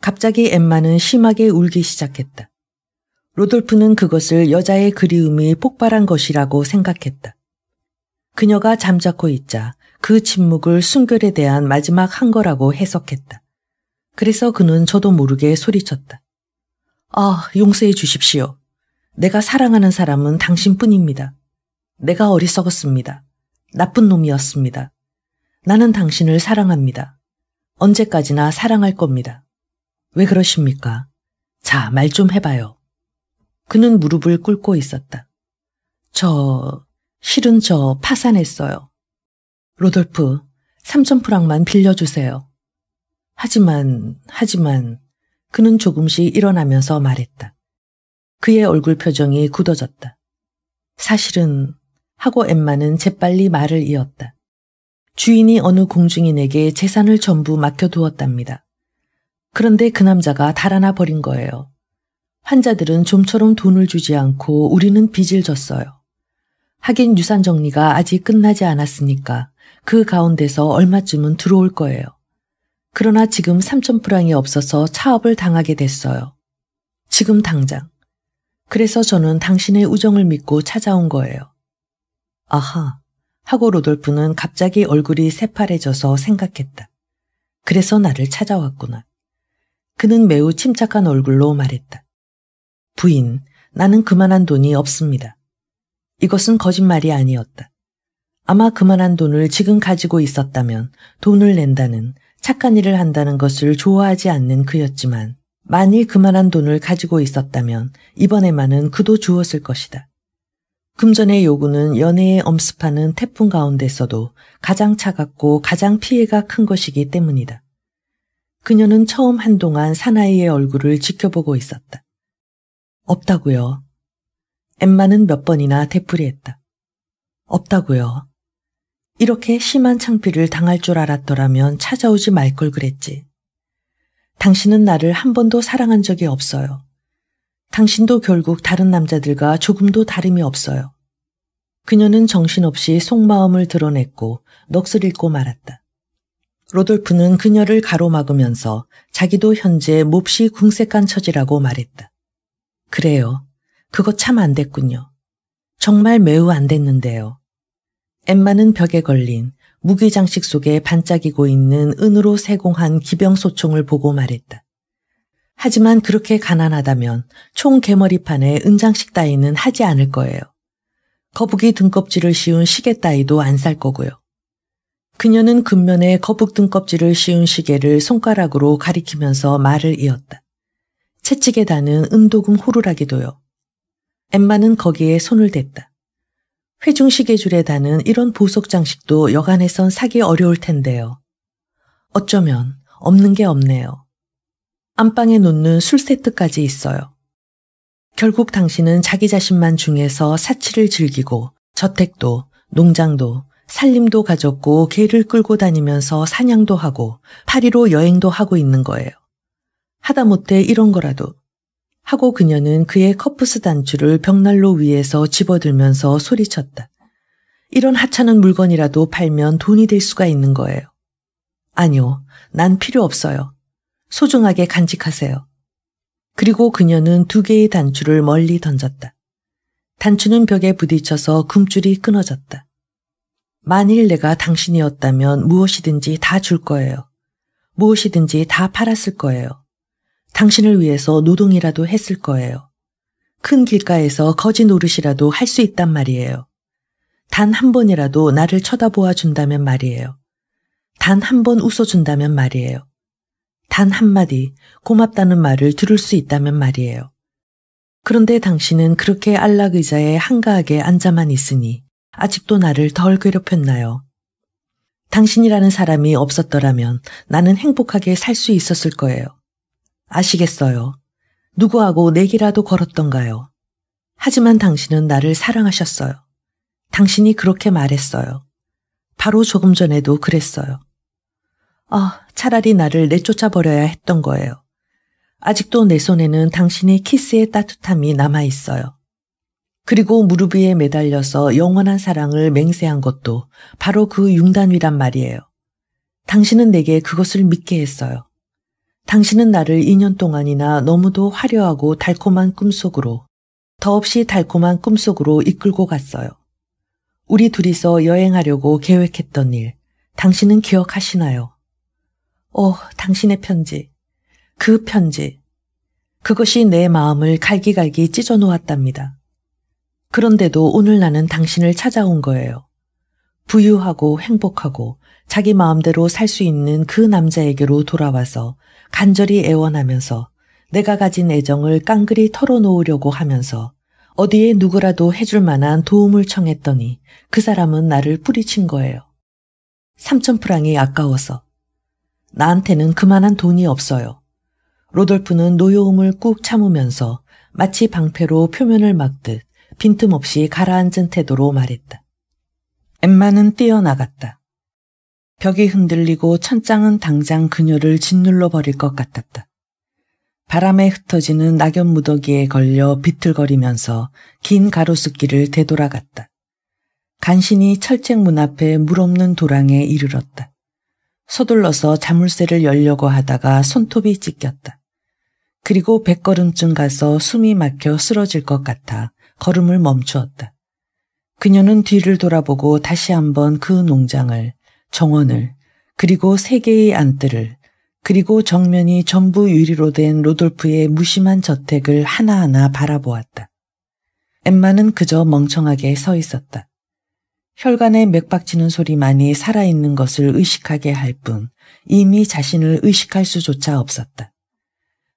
갑자기 엠마는 심하게 울기 시작했다. 로돌프는 그것을 여자의 그리움이 폭발한 것이라고 생각했다. 그녀가 잠자코 있자 그 침묵을 순결에 대한 마지막 한 거라고 해석했다. 그래서 그는 저도 모르게 소리쳤다. 아, 용서해 주십시오. 내가 사랑하는 사람은 당신뿐입니다. 내가 어리석었습니다. 나쁜 놈이었습니다. 나는 당신을 사랑합니다. 언제까지나 사랑할 겁니다. 왜 그러십니까? 자, 말 좀 해봐요. 그는 무릎을 꿇고 있었다. 저, 실은 저 파산했어요. 로돌프, 삼천프랑만 빌려주세요. 하지만, 하지만, 그는 조금씩 일어나면서 말했다. 그의 얼굴 표정이 굳어졌다. 사실은 하고 엠마는 재빨리 말을 이었다. 주인이 어느 공중인에게 재산을 전부 맡겨두었답니다. 그런데 그 남자가 달아나 버린 거예요. 환자들은 좀처럼 돈을 주지 않고 우리는 빚을 졌어요. 하긴 유산 정리가 아직 끝나지 않았으니까 그 가운데서 얼마쯤은 들어올 거예요. 그러나 지금 3천 프랑이 없어서 차업을 당하게 됐어요. 지금 당장. 그래서 저는 당신의 우정을 믿고 찾아온 거예요. 아하. 하고 로돌프는 갑자기 얼굴이 새파래져서 생각했다. 그래서 나를 찾아왔구나. 그는 매우 침착한 얼굴로 말했다. 부인, 나는 그만한 돈이 없습니다. 이것은 거짓말이 아니었다. 아마 그만한 돈을 지금 가지고 있었다면 돈을 낸다는 착한 일을 한다는 것을 좋아하지 않는 그였지만 만일 그만한 돈을 가지고 있었다면 이번에만은 그도 주었을 것이다. 금전의 요구는 연애에 엄습하는 태풍 가운데서도 가장 차갑고 가장 피해가 큰 것이기 때문이다. 그녀는 처음 한동안 사나이의 얼굴을 지켜보고 있었다. 없다고요. 엠마는 몇 번이나 되풀이했다. 없다고요. 이렇게 심한 창피를 당할 줄 알았더라면 찾아오지 말 걸 그랬지. 당신은 나를 한 번도 사랑한 적이 없어요. 당신도 결국 다른 남자들과 조금도 다름이 없어요. 그녀는 정신없이 속마음을 드러냈고 넋을 잃고 말았다. 로돌프는 그녀를 가로막으면서 자기도 현재 몹시 궁색한 처지라고 말했다. 그래요. 그거 참 안 됐군요. 정말 매우 안 됐는데요. 엠마는 벽에 걸린 무기장식 속에 반짝이고 있는 은으로 세공한 기병소총을 보고 말했다. 하지만 그렇게 가난하다면 총 개머리판에 은장식 따위는 하지 않을 거예요. 거북이 등껍질을 씌운 시계 따위도 안 살 거고요. 그녀는 근면에 거북 등껍질을 씌운 시계를 손가락으로 가리키면서 말을 이었다. 채찍에 다는 은도금 호루라기도요. 엠마는 거기에 손을 댔다. 회중시계 줄에 다는 이런 보석 장식도 여간해선 사기 어려울 텐데요. 어쩌면 없는 게 없네요. 안방에 놓는 술 세트까지 있어요. 결국 당신은 자기 자신만 중에서 사치를 즐기고 저택도 농장도 살림도 가졌고 개를 끌고 다니면서 사냥도 하고 파리로 여행도 하고 있는 거예요. 하다못해 이런 거라도 하고 그녀는 그의 커프스 단추를 벽난로 위에서 집어들면서 소리쳤다. 이런 하찮은 물건이라도 팔면 돈이 될 수가 있는 거예요. 아니요, 난 필요 없어요. 소중하게 간직하세요. 그리고 그녀는 두 개의 단추를 멀리 던졌다. 단추는 벽에 부딪혀서 금줄이 끊어졌다. 만일 내가 당신이었다면 무엇이든지 다 줄 거예요. 무엇이든지 다 팔았을 거예요. 당신을 위해서 노동이라도 했을 거예요. 큰 길가에서 거지 노릇이라도 할 수 있단 말이에요. 단 한 번이라도 나를 쳐다보아 준다면 말이에요. 단 한 번 웃어준다면 말이에요. 단 한마디 고맙다는 말을 들을 수 있다면 말이에요. 그런데 당신은 그렇게 안락의자에 한가하게 앉아만 있으니 아직도 나를 덜 괴롭혔나요? 당신이라는 사람이 없었더라면 나는 행복하게 살 수 있었을 거예요. 아시겠어요. 누구하고 내기라도 걸었던가요. 하지만 당신은 나를 사랑하셨어요. 당신이 그렇게 말했어요. 바로 조금 전에도 그랬어요. 아, 차라리 나를 내쫓아버려야 했던 거예요. 아직도 내 손에는 당신의 키스의 따뜻함이 남아있어요. 그리고 무릎 위에 매달려서 영원한 사랑을 맹세한 것도 바로 그 융단위란 말이에요. 당신은 내게 그것을 믿게 했어요. 당신은 나를 2년 동안이나 너무도 화려하고 달콤한 꿈속으로, 더없이 달콤한 꿈속으로 이끌고 갔어요. 우리 둘이서 여행하려고 계획했던 일, 당신은 기억하시나요? 어, 당신의 편지. 그 편지. 그것이 내 마음을 갈기갈기 찢어 놓았답니다. 그런데도 오늘 나는 당신을 찾아온 거예요. 부유하고 행복하고 자기 마음대로 살 수 있는 그 남자에게로 돌아와서 간절히 애원하면서 내가 가진 애정을 깡그리 털어놓으려고 하면서 어디에 누구라도 해줄 만한 도움을 청했더니 그 사람은 나를 뿌리친 거예요. 삼천 프랑이 아까워서. 나한테는 그만한 돈이 없어요. 로돌프는 노여움을 꾹 참으면서 마치 방패로 표면을 막듯 빈틈없이 가라앉은 태도로 말했다. 엠마는 뛰어나갔다. 벽이 흔들리고 천장은 당장 그녀를 짓눌러 버릴 것 같았다. 바람에 흩어지는 낙엽 무더기에 걸려 비틀거리면서 긴 가로수길을 되돌아갔다. 간신히 철책 문 앞에 물 없는 도랑에 이르렀다. 서둘러서 자물쇠를 열려고 하다가 손톱이 찢겼다. 그리고 백걸음쯤 가서 숨이 막혀 쓰러질 것 같아 걸음을 멈추었다. 그녀는 뒤를 돌아보고 다시 한번 그 농장을 정원을 그리고 세 개의 안뜰을 그리고 정면이 전부 유리로 된 로돌프의 무심한 저택을 하나하나 바라보았다. 엠마는 그저 멍청하게 서 있었다. 혈관에 맥박치는 소리만이 살아있는 것을 의식하게 할 뿐 이미 자신을 의식할 수조차 없었다.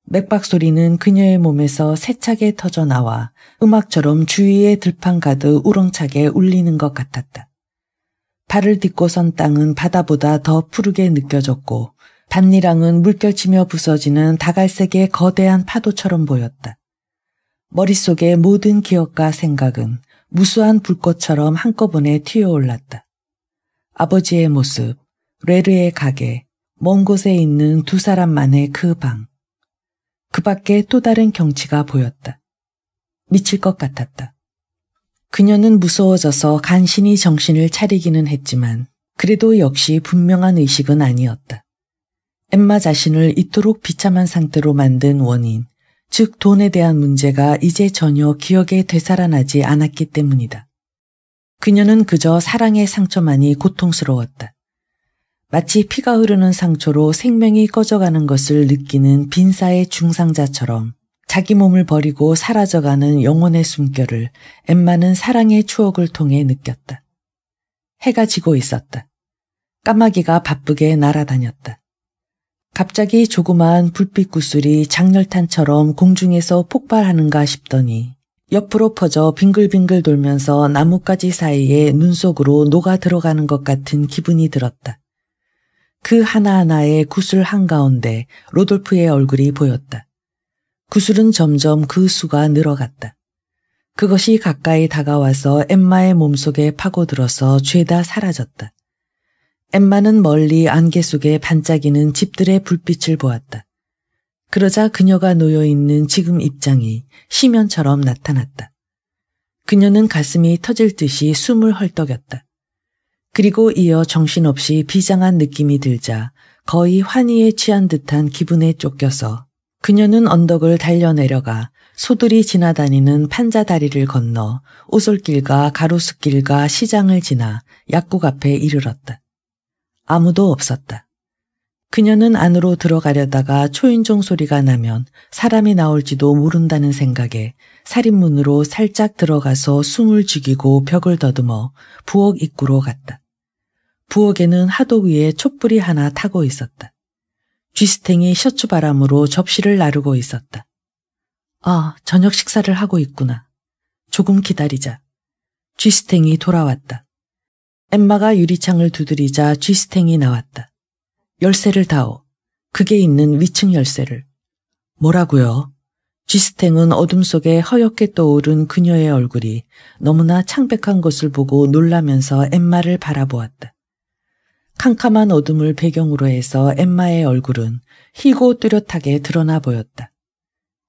맥박 소리는 그녀의 몸에서 세차게 터져 나와 음악처럼 주위에 들판 가득 우렁차게 울리는 것 같았다. 발을 딛고 선 땅은 바다보다 더 푸르게 느껴졌고 반니랑은 물결치며 부서지는 다갈색의 거대한 파도처럼 보였다. 머릿속의 모든 기억과 생각은 무수한 불꽃처럼 한꺼번에 튀어올랐다. 아버지의 모습, 레르의 가게, 먼 곳에 있는 두 사람만의 그 방. 그 밖에 또 다른 경치가 보였다. 미칠 것 같았다. 그녀는 무서워져서 간신히 정신을 차리기는 했지만 그래도 역시 분명한 의식은 아니었다. 엠마 자신을 이토록 비참한 상태로 만든 원인, 즉 돈에 대한 문제가 이제 전혀 기억에 되살아나지 않았기 때문이다. 그녀는 그저 사랑의 상처만이 고통스러웠다. 마치 피가 흐르는 상처로 생명이 꺼져가는 것을 느끼는 빈사의 중상자처럼 자기 몸을 버리고 사라져가는 영혼의 숨결을 엠마는 사랑의 추억을 통해 느꼈다. 해가 지고 있었다. 까마귀가 바쁘게 날아다녔다. 갑자기 조그마한 불빛 구슬이 장렬탄처럼 공중에서 폭발하는가 싶더니 옆으로 퍼져 빙글빙글 돌면서 나뭇가지 사이에 눈 속으로 녹아 들어가는 것 같은 기분이 들었다. 그 하나하나의 구슬 한가운데 로돌프의 얼굴이 보였다. 구슬은 점점 그 수가 늘어갔다. 그것이 가까이 다가와서 엠마의 몸속에 파고들어서 죄다 사라졌다. 엠마는 멀리 안개 속에 반짝이는 집들의 불빛을 보았다. 그러자 그녀가 놓여있는 지금 입장이 시면처럼 나타났다. 그녀는 가슴이 터질 듯이 숨을 헐떡였다. 그리고 이어 정신없이 비장한 느낌이 들자 거의 환희에 취한 듯한 기분에 쫓겨서 그녀는 언덕을 달려내려가 소들이 지나다니는 판자 다리를 건너 오솔길과 가로수길과 시장을 지나 약국 앞에 이르렀다. 아무도 없었다. 그녀는 안으로 들어가려다가 초인종 소리가 나면 사람이 나올지도 모른다는 생각에 살인문으로 살짝 들어가서 숨을 죽이고 벽을 더듬어 부엌 입구로 갔다. 부엌에는 하도 위에 촛불이 하나 타고 있었다. 쥐스탱이 셔츠 바람으로 접시를 나르고 있었다. 아, 저녁 식사를 하고 있구나. 조금 기다리자. 쥐스탱이 돌아왔다. 엠마가 유리창을 두드리자 쥐스탱이 나왔다. 열쇠를 다오. 그게 있는 위층 열쇠를. 뭐라고요? 쥐스탱은 어둠 속에 허옇게 떠오른 그녀의 얼굴이 너무나 창백한 것을 보고 놀라면서 엠마를 바라보았다. 캄캄한 어둠을 배경으로 해서 엠마의 얼굴은 희고 뚜렷하게 드러나 보였다.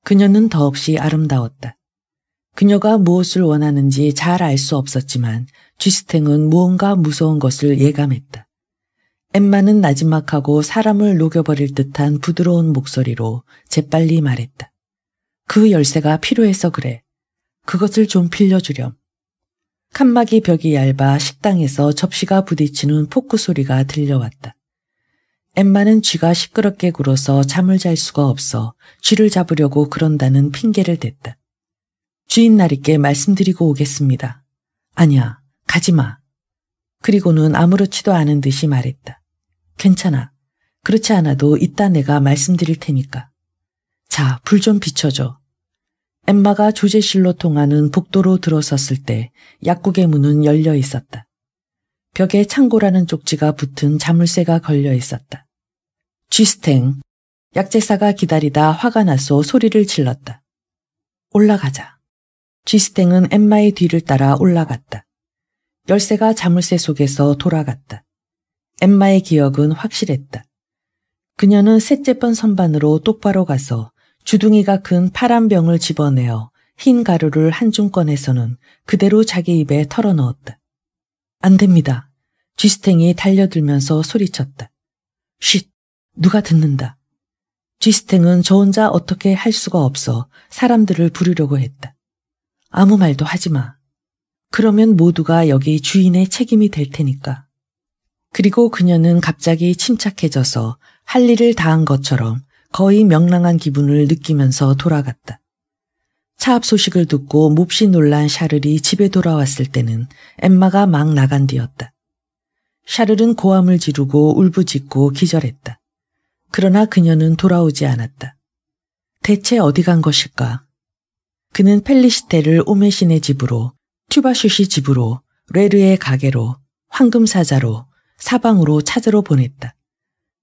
그녀는 더없이 아름다웠다. 그녀가 무엇을 원하는지 잘 알 수 없었지만 쥐스탱은 무언가 무서운 것을 예감했다. 엠마는 나지막하고 사람을 녹여버릴 듯한 부드러운 목소리로 재빨리 말했다. 그 열쇠가 필요해서 그래. 그것을 좀 빌려주렴. 칸막이 벽이 얇아 식당에서 접시가 부딪히는 포크 소리가 들려왔다. 엠마는 쥐가 시끄럽게 굴어서 잠을 잘 수가 없어 쥐를 잡으려고 그런다는 핑계를 댔다. 주인날이께 말씀드리고 오겠습니다. 아니야, 가지마. 그리고는 아무렇지도 않은 듯이 말했다. 괜찮아. 그렇지 않아도 이따 내가 말씀드릴 테니까. 자, 불 좀 비춰줘. 엠마가 조제실로 통하는 복도로 들어섰을 때 약국의 문은 열려 있었다. 벽에 창고라는 쪽지가 붙은 자물쇠가 걸려 있었다. 쥐스탱, 약제사가 기다리다 화가 나서 소리를 질렀다. 올라가자. 쥐스탱은 엠마의 뒤를 따라 올라갔다. 열쇠가 자물쇠 속에서 돌아갔다. 엠마의 기억은 확실했다. 그녀는 셋째 번 선반으로 똑바로 가서 주둥이가 큰 파란 병을 집어내어 흰 가루를 한줌 꺼내서는 그대로 자기 입에 털어넣었다. 안 됩니다. 쥐스탱이 달려들면서 소리쳤다. 쉿! 누가 듣는다. 쥐스탱은 저 혼자 어떻게 할 수가 없어 사람들을 부르려고 했다. 아무 말도 하지 마. 그러면 모두가 여기 주인의 책임이 될 테니까. 그리고 그녀는 갑자기 침착해져서 할 일을 다한 것처럼 거의 명랑한 기분을 느끼면서 돌아갔다. 차압 소식을 듣고 몹시 놀란 샤를이 집에 돌아왔을 때는 엠마가 막 나간 뒤였다. 샤를은 고함을 지르고 울부짖고 기절했다. 그러나 그녀는 돌아오지 않았다. 대체 어디 간 것일까? 그는 펠리시테를 오메신의 집으로, 튜바슈시 집으로, 레르의 가게로, 황금사자로, 사방으로 찾으러 보냈다.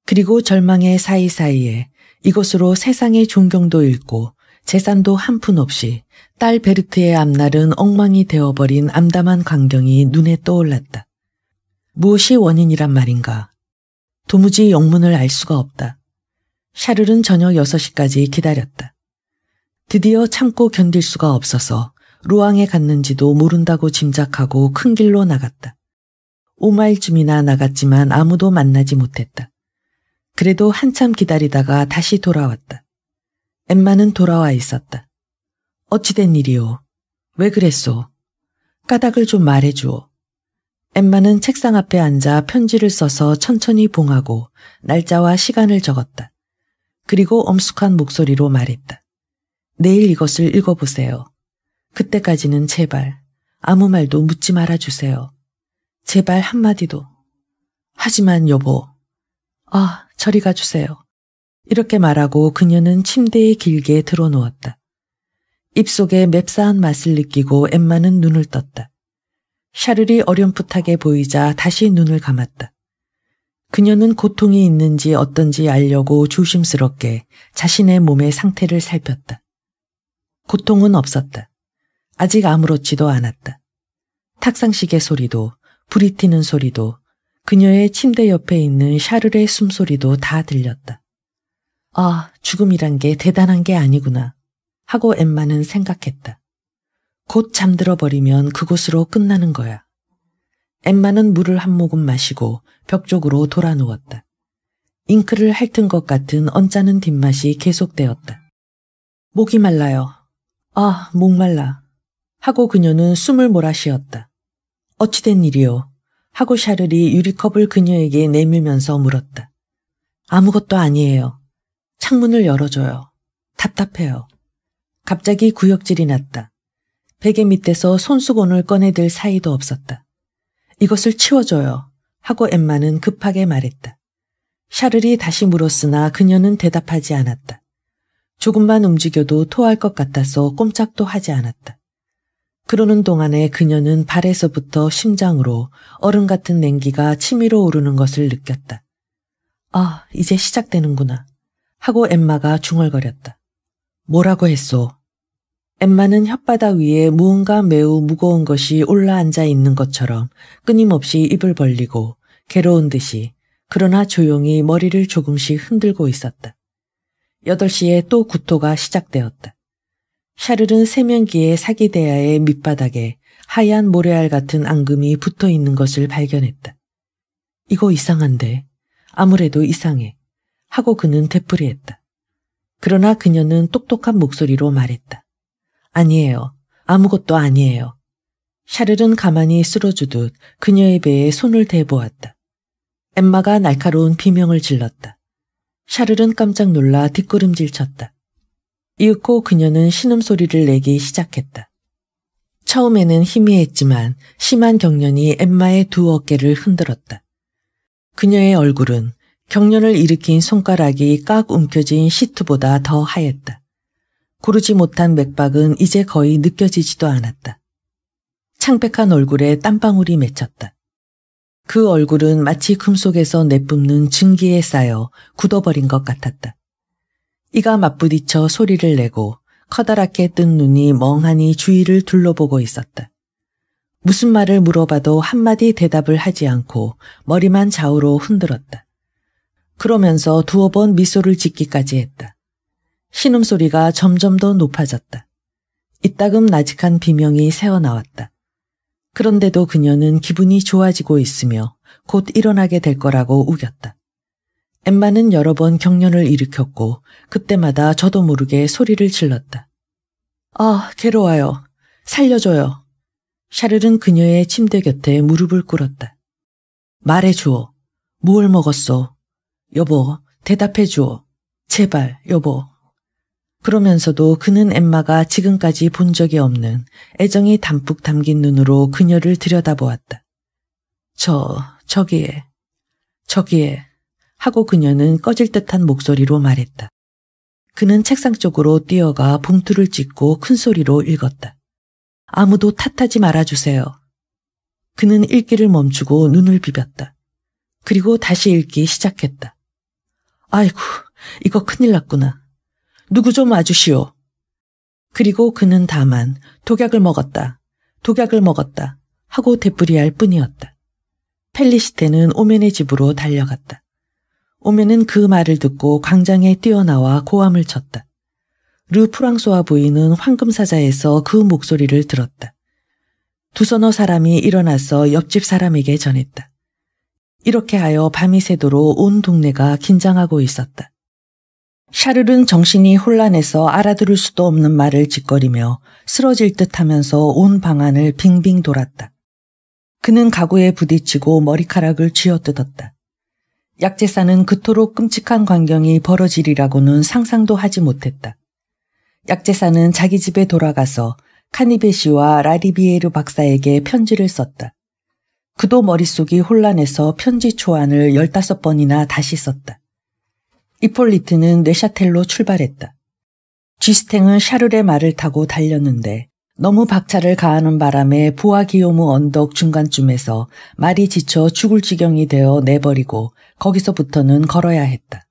그리고 절망의 사이사이에 이것으로 세상의 존경도 잃고 재산도 한 푼 없이 딸 베르트의 앞날은 엉망이 되어버린 암담한 광경이 눈에 떠올랐다. 무엇이 원인이란 말인가? 도무지 영문을 알 수가 없다. 샤를은 저녁 6시까지 기다렸다. 드디어 참고 견딜 수가 없어서 루앙에 갔는지도 모른다고 짐작하고 큰 길로 나갔다. 5마일쯤이나 나갔지만 아무도 만나지 못했다. 그래도 한참 기다리다가 다시 돌아왔다. 엠마는 돌아와 있었다. 어찌된 일이오? 왜 그랬소? 까닭을 좀 말해주오. 엠마는 책상 앞에 앉아 편지를 써서 천천히 봉하고 날짜와 시간을 적었다. 그리고 엄숙한 목소리로 말했다. 내일 이것을 읽어보세요. 그때까지는 제발 아무 말도 묻지 말아주세요. 제발 한마디도. 하지만 여보, 아, 저리 가주세요. 이렇게 말하고 그녀는 침대에 길게 들어누웠다. 입속에 맵싸한 맛을 느끼고 엠마는 눈을 떴다. 샤를이 어렴풋하게 보이자 다시 눈을 감았다. 그녀는 고통이 있는지 어떤지 알려고 조심스럽게 자신의 몸의 상태를 살폈다. 고통은 없었다. 아직 아무렇지도 않았다. 탁상식의 소리도, 불이 튀는 소리도, 그녀의 침대 옆에 있는 샤를의 숨소리도 다 들렸다. 아, 죽음이란 게 대단한 게 아니구나. 하고 엠마는 생각했다. 곧 잠들어 버리면 그곳으로 끝나는 거야. 엠마는 물을 한 모금 마시고 벽 쪽으로 돌아 누웠다. 잉크를 핥은 것 같은 언짢은 뒷맛이 계속되었다. 목이 말라요. 아, 목말라. 하고 그녀는 숨을 몰아쉬었다. 어찌된 일이요? 하고 샤를이 유리컵을 그녀에게 내밀면서 물었다. 아무것도 아니에요. 창문을 열어줘요. 답답해요. 갑자기 구역질이 났다. 베개 밑에서 손수건을 꺼내들 사이도 없었다. 이것을 치워줘요. 하고 엠마는 급하게 말했다. 샤를이 다시 물었으나 그녀는 대답하지 않았다. 조금만 움직여도 토할 것 같아서 꼼짝도 하지 않았다. 그러는 동안에 그녀는 발에서부터 심장으로 얼음 같은 냉기가 치밀어 오르는 것을 느꼈다. 아, 이제 시작되는구나. 하고 엠마가 중얼거렸다. 뭐라고 했소? 엠마는 혓바닥 위에 무언가 매우 무거운 것이 올라앉아 있는 것처럼 끊임없이 입을 벌리고 괴로운 듯이 그러나 조용히 머리를 조금씩 흔들고 있었다. 8시에 또 구토가 시작되었다. 샤르은 세면기의 사기대야의 밑바닥에 하얀 모래알 같은 앙금이 붙어 있는 것을 발견했다. 이거 이상한데. 아무래도 이상해. 하고 그는 되풀이했다. 그러나 그녀는 똑똑한 목소리로 말했다. 아니에요. 아무것도 아니에요. 샤르은 가만히 쓸어주듯 그녀의 배에 손을 대보았다. 엠마가 날카로운 비명을 질렀다. 샤르은 깜짝 놀라 뒷걸음질 쳤다. 이윽고 그녀는 신음소리를 내기 시작했다. 처음에는 희미했지만 심한 경련이 엠마의 두 어깨를 흔들었다. 그녀의 얼굴은 경련을 일으킨 손가락이 깍움켜진 시트보다 더 하였다. 고르지 못한 맥박은 이제 거의 느껴지지도 않았다. 창백한 얼굴에 땀방울이 맺혔다. 그 얼굴은 마치 금속에서 내뿜는 증기에 쌓여 굳어버린 것 같았다. 이가 맞부딪혀 소리를 내고 커다랗게 뜬 눈이 멍하니 주위를 둘러보고 있었다. 무슨 말을 물어봐도 한마디 대답을 하지 않고 머리만 좌우로 흔들었다. 그러면서 두어 번 미소를 짓기까지 했다. 신음소리가 점점 더 높아졌다. 이따금 나직한 비명이 새어나왔다. 그런데도 그녀는 기분이 좋아지고 있으며 곧 일어나게 될 거라고 우겼다. 엠마는 여러 번 경련을 일으켰고 그때마다 저도 모르게 소리를 질렀다. 아, 괴로워요. 살려줘요. 샤를은 그녀의 침대 곁에 무릎을 꿇었다. 말해 주어. 뭘 먹었어? 여보, 대답해 주어. 제발, 여보. 그러면서도 그는 엠마가 지금까지 본 적이 없는 애정이 담뿍 담긴 눈으로 그녀를 들여다보았다. 저, 저기에, 저기에. 하고 그녀는 꺼질 듯한 목소리로 말했다. 그는 책상 쪽으로 뛰어가 봉투를 찢고 큰 소리로 읽었다. 아무도 탓하지 말아주세요. 그는 읽기를 멈추고 눈을 비볐다. 그리고 다시 읽기 시작했다. 아이고, 이거 큰일 났구나. 누구 좀 와주시오. 그리고 그는 다만 독약을 먹었다. 독약을 먹었다. 하고 되풀이할 뿐이었다. 펠리시테는 오멘의 집으로 달려갔다. 오면은그 말을 듣고 광장에 뛰어나와 고함을 쳤다. 르프랑소와 부인은 황금사자에서 그 목소리를 들었다. 두서너 사람이 일어나서 옆집 사람에게 전했다. 이렇게 하여 밤이 새도록 온 동네가 긴장하고 있었다. 샤를은 정신이 혼란해서 알아들을 수도 없는 말을 짓거리며 쓰러질 듯 하면서 온 방안을 빙빙 돌았다. 그는 가구에 부딪히고 머리카락을 쥐어뜯었다. 약재사는 그토록 끔찍한 광경이 벌어지리라고는 상상도 하지 못했다. 약재사는 자기 집에 돌아가서 카니베 시와 라리비에르 박사에게 편지를 썼다. 그도 머릿속이 혼란해서 편지 초안을 15번이나 다시 썼다. 이폴리트는 뇌샤텔로 출발했다. 쥐스탱은 샤르레 말을 타고 달렸는데 너무 박차를 가하는 바람에 부하기요무 언덕 중간쯤에서 말이 지쳐 죽을 지경이 되어 내버리고 거기서부터는 걸어야 했다.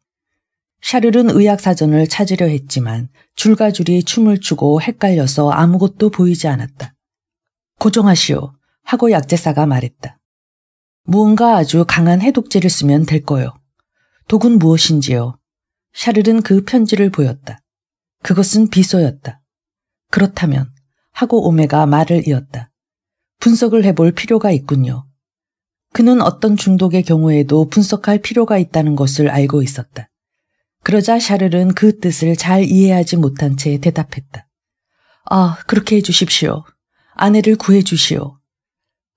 샤를은 의학사전을 찾으려 했지만 줄과 줄이 춤을 추고 헷갈려서 아무것도 보이지 않았다. 고정하시오. 하고 약제사가 말했다. 무언가 아주 강한 해독제를 쓰면 될 거요. 독은 무엇인지요? 샤를은 그 편지를 보였다. 그것은 비서였다 그렇다면 하고 오메가 말을 이었다. 분석을 해볼 필요가 있군요. 그는 어떤 중독의 경우에도 분석할 필요가 있다는 것을 알고 있었다. 그러자 샤를은 그 뜻을 잘 이해하지 못한 채 대답했다. 아, 그렇게 해주십시오. 아내를 구해주시오.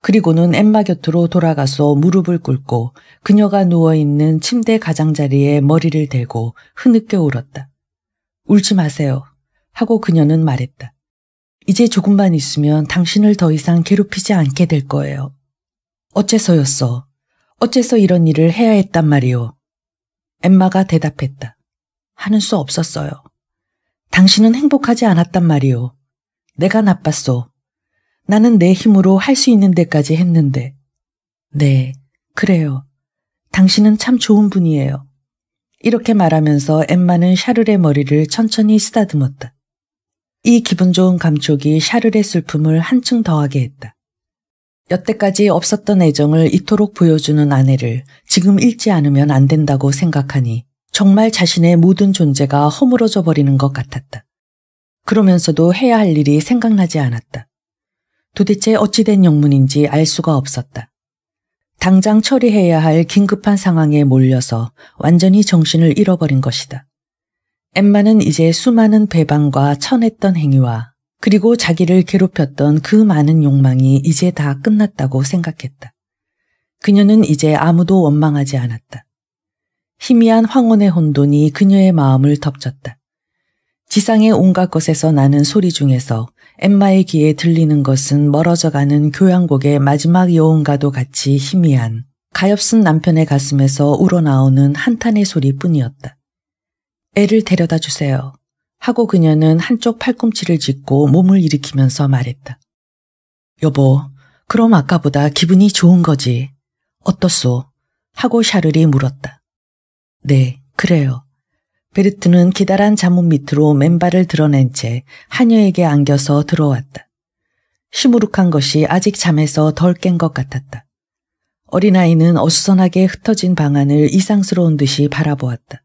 그리고는 엠마 곁으로 돌아가서 무릎을 꿇고 그녀가 누워있는 침대 가장자리에 머리를 대고 흐느껴 울었다. 울지 마세요. 하고 그녀는 말했다. 이제 조금만 있으면 당신을 더 이상 괴롭히지 않게 될 거예요. 어째서였어. 어째서 이런 일을 해야 했단 말이오. 엠마가 대답했다. 하는 수 없었어요. 당신은 행복하지 않았단 말이오. 내가 나빴소. 나는 내 힘으로 할 수 있는 데까지 했는데. 네, 그래요. 당신은 참 좋은 분이에요. 이렇게 말하면서 엠마는 샤를의 머리를 천천히 쓰다듬었다. 이 기분 좋은 감촉이 샤를의 슬픔을 한층 더하게 했다. 여태까지 없었던 애정을 이토록 보여주는 아내를 지금 잃지 않으면 안 된다고 생각하니 정말 자신의 모든 존재가 허물어져 버리는 것 같았다. 그러면서도 해야 할 일이 생각나지 않았다. 도대체 어찌된 영문인지 알 수가 없었다. 당장 처리해야 할 긴급한 상황에 몰려서 완전히 정신을 잃어버린 것이다. 엠마는 이제 수많은 배반과 천했던 행위와 그리고 자기를 괴롭혔던 그 많은 욕망이 이제 다 끝났다고 생각했다. 그녀는 이제 아무도 원망하지 않았다. 희미한 황혼의 혼돈이 그녀의 마음을 덮쳤다. 지상의 온갖 것에서 나는 소리 중에서 엠마의 귀에 들리는 것은 멀어져가는 교향곡의 마지막 여운과도 같이 희미한 가엾은 남편의 가슴에서 우러나오는 한탄의 소리뿐이었다. 애를 데려다 주세요. 하고 그녀는 한쪽 팔꿈치를 짚고 몸을 일으키면서 말했다. 여보, 그럼 아까보다 기분이 좋은 거지. 어떻소? 하고 샤를이 물었다. 네, 그래요. 베르트는 기다란 잠옷 밑으로 맨발을 드러낸 채 하녀에게 안겨서 들어왔다. 시무룩한 것이 아직 잠에서 덜 깬 것 같았다. 어린아이는 어수선하게 흩어진 방안을 이상스러운 듯이 바라보았다.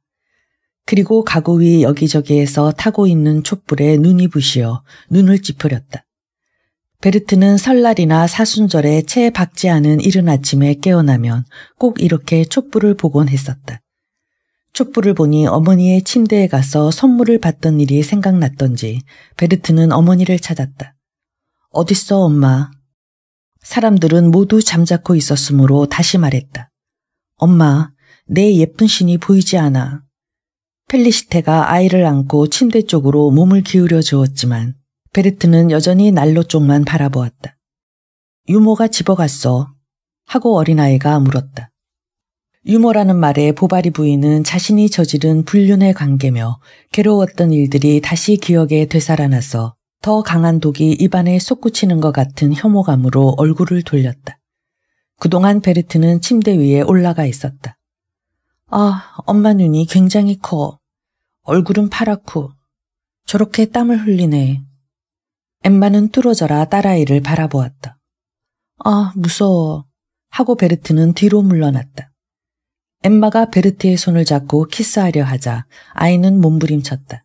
그리고 가구 위 여기저기에서 타고 있는 촛불에 눈이 부시어 눈을 찌푸렸다. 베르트는 설날이나 사순절에 채 박지 않은 이른 아침에 깨어나면 꼭 이렇게 촛불을 보곤 했었다. 촛불을 보니 어머니의 침대에 가서 선물을 받던 일이 생각났던지 베르트는 어머니를 찾았다. 어딨어 엄마? 사람들은 모두 잠자코 있었으므로 다시 말했다. 엄마, 내 예쁜 신이 보이지 않아. 펠리시테가 아이를 안고 침대 쪽으로 몸을 기울여 주었지만 베르트는 여전히 난로 쪽만 바라보았다. 유모가 집어갔어. 하고 어린아이가 물었다. 유모라는 말에 보바리 부인은 자신이 저지른 불륜에 관계며 괴로웠던 일들이 다시 기억에 되살아나서 더 강한 독이 입안에 솟구치는 것 같은 혐오감으로 얼굴을 돌렸다. 그동안 베르트는 침대 위에 올라가 있었다. 아, 엄마 눈이 굉장히 커. 얼굴은 파랗고 저렇게 땀을 흘리네. 엠마는 뚫어져라 딸아이를 바라보았다. 아, 무서워. 하고 베르트는 뒤로 물러났다. 엠마가 베르트의 손을 잡고 키스하려 하자 아이는 몸부림쳤다.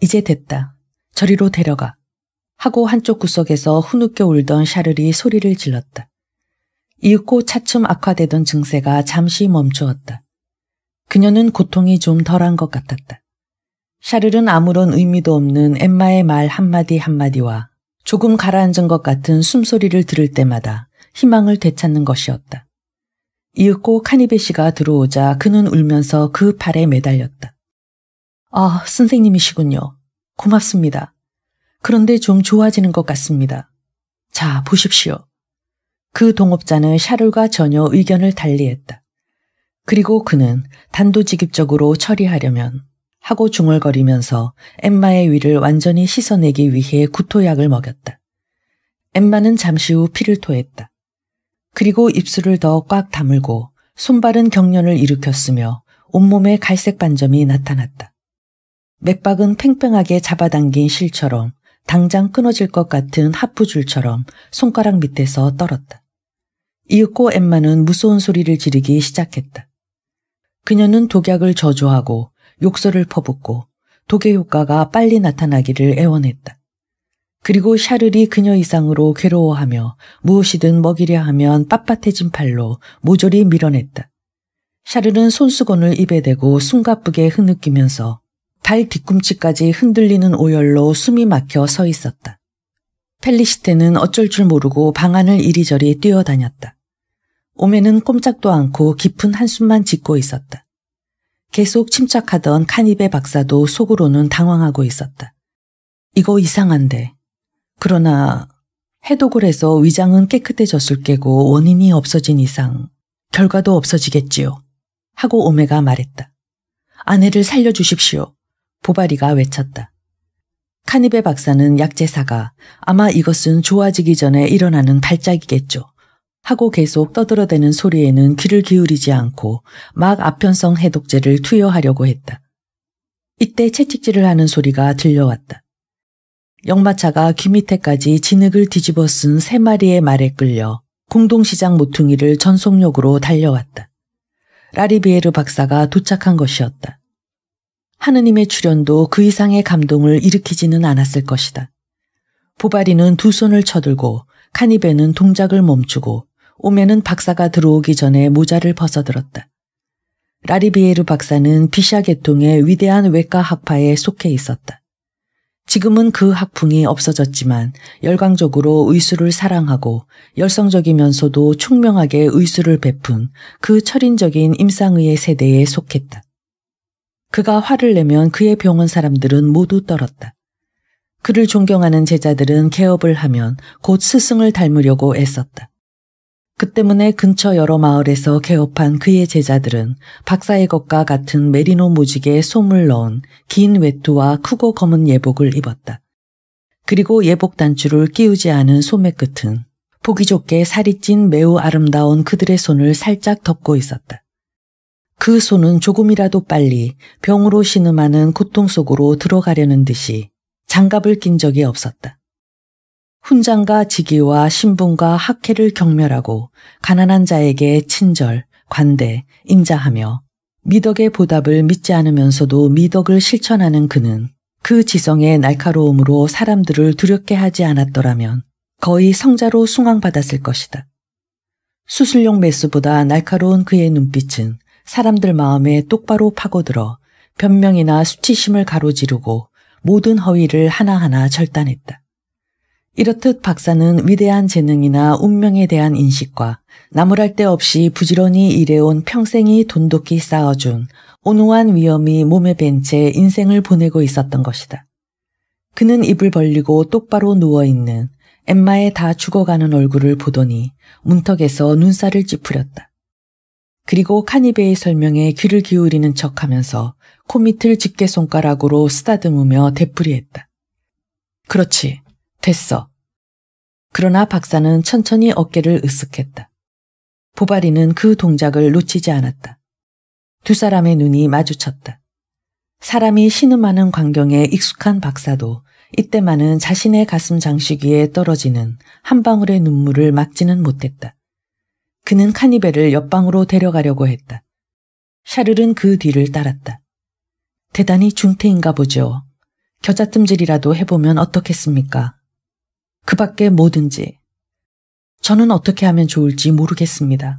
이제 됐다. 저리로 데려가. 하고 한쪽 구석에서 후늦게 울던 샤를이 소리를 질렀다. 이윽고 차츰 악화되던 증세가 잠시 멈추었다. 그녀는 고통이 좀 덜한 것 같았다. 샤를은 아무런 의미도 없는 엠마의 말 한마디 한마디와 조금 가라앉은 것 같은 숨소리를 들을 때마다 희망을 되찾는 것이었다. 이윽고 카니베 시가 들어오자 그는 울면서 그발에 매달렸다. 아, 선생님이시군요. 고맙습니다. 그런데 좀 좋아지는 것 같습니다. 자, 보십시오. 그 동업자는 샤를과 전혀 의견을 달리했다. 그리고 그는 단도직입적으로 처리하려면 하고 중얼거리면서 엠마의 위를 완전히 씻어내기 위해 구토약을 먹였다. 엠마는 잠시 후 피를 토했다. 그리고 입술을 더 꽉 다물고 손발은 경련을 일으켰으며 온몸에 갈색 반점이 나타났다. 맥박은 팽팽하게 잡아당긴 실처럼 당장 끊어질 것 같은 하프줄처럼 손가락 밑에서 떨었다. 이윽고 엠마는 무서운 소리를 지르기 시작했다. 그녀는 독약을 저주하고 욕설을 퍼붓고 독의 효과가 빨리 나타나기를 애원했다. 그리고 샤를이 그녀 이상으로 괴로워하며 무엇이든 먹이려 하면 빳빳해진 팔로 모조리 밀어냈다. 샤를은 손수건을 입에 대고 숨가쁘게 흐느끼면서 발 뒤꿈치까지 흔들리는 오열로 숨이 막혀 서 있었다. 펠리시테는 어쩔 줄 모르고 방 안을 이리저리 뛰어다녔다. 오메는 꼼짝도 않고 깊은 한숨만 짓고 있었다. 계속 침착하던 카니베 박사도 속으로는 당황하고 있었다. 이거 이상한데. 그러나 해독을 해서 위장은 깨끗해졌을 게고 원인이 없어진 이상 결과도 없어지겠지요. 하고 오메가 말했다. 아내를 살려주십시오. 보바리가 외쳤다. 카니베 박사는 약제사가 아마 이것은 좋아지기 전에 일어나는 발작이겠죠. 하고 계속 떠들어대는 소리에는 귀를 기울이지 않고 막 아편성 해독제를 투여하려고 했다. 이때 채찍질을 하는 소리가 들려왔다. 영마차가귀 밑에까지 진흙을 뒤집어 쓴세 마리의 말에 끌려 공동시장 모퉁이를 전속력으로 달려왔다. 라리비에르 박사가 도착한 것이었다. 하느님의 출연도 그 이상의 감동을 일으키지는 않았을 것이다. 보바리는 두 손을 쳐들고 카니베는 동작을 멈추고 오메는 박사가 들어오기 전에 모자를 벗어들었다. 라리비에르 박사는 피샤 계통의 위대한 외과 학파에 속해 있었다. 지금은 그 학풍이 없어졌지만 열광적으로 의술을 사랑하고 열성적이면서도 총명하게 의술을 베푼 그 철인적인 임상의의 세대에 속했다. 그가 화를 내면 그의 병원 사람들은 모두 떨었다. 그를 존경하는 제자들은 개업을 하면 곧 스승을 닮으려고 애썼다. 그 때문에 근처 여러 마을에서 개업한 그의 제자들은 박사의 것과 같은 메리노 무지개에 솜을 넣은 긴 외투와 크고 검은 예복을 입었다. 그리고 예복 단추를 끼우지 않은 소매 끝은 보기 좋게 살이 찐 매우 아름다운 그들의 손을 살짝 덮고 있었다. 그 손은 조금이라도 빨리 병으로 신음하는 고통 속으로 들어가려는 듯이 장갑을 낀 적이 없었다. 훈장과 직위와 신분과 학회를 경멸하고 가난한 자에게 친절, 관대, 인자하며 미덕의 보답을 믿지 않으면서도 미덕을 실천하는 그는 그 지성의 날카로움으로 사람들을 두렵게 하지 않았더라면 거의 성자로 숭앙받았을 것이다. 수술용 매수보다 날카로운 그의 눈빛은 사람들 마음에 똑바로 파고들어 변명이나 수치심을 가로지르고 모든 허위를 하나하나 절단했다. 이렇듯 박사는 위대한 재능이나 운명에 대한 인식과 나무랄 데 없이 부지런히 일해온 평생이 돈독히 쌓아준 온화한 위험이 몸에 밴채 인생을 보내고 있었던 것이다. 그는 입을 벌리고 똑바로 누워있는 엠마의 다 죽어가는 얼굴을 보더니 문턱에서 눈살을 찌푸렸다. 그리고 카니베의 설명에 귀를 기울이는 척 하면서 코밑을 집게 손가락으로 쓰다듬으며 되풀이했다. 그렇지. 됐어. 그러나 박사는 천천히 어깨를 으쓱했다. 보바리는 그 동작을 놓치지 않았다. 두 사람의 눈이 마주쳤다. 사람이 신음하는 광경에 익숙한 박사도 이때만은 자신의 가슴 장식위에 떨어지는 한 방울의 눈물을 막지는 못했다. 그는 카니베를 옆방으로 데려가려고 했다. 샤를은 그 뒤를 따랐다. 대단히 중태인가 보죠. 겨자뜸질이라도 해보면 어떻겠습니까? 그 밖에 뭐든지. 저는 어떻게 하면 좋을지 모르겠습니다.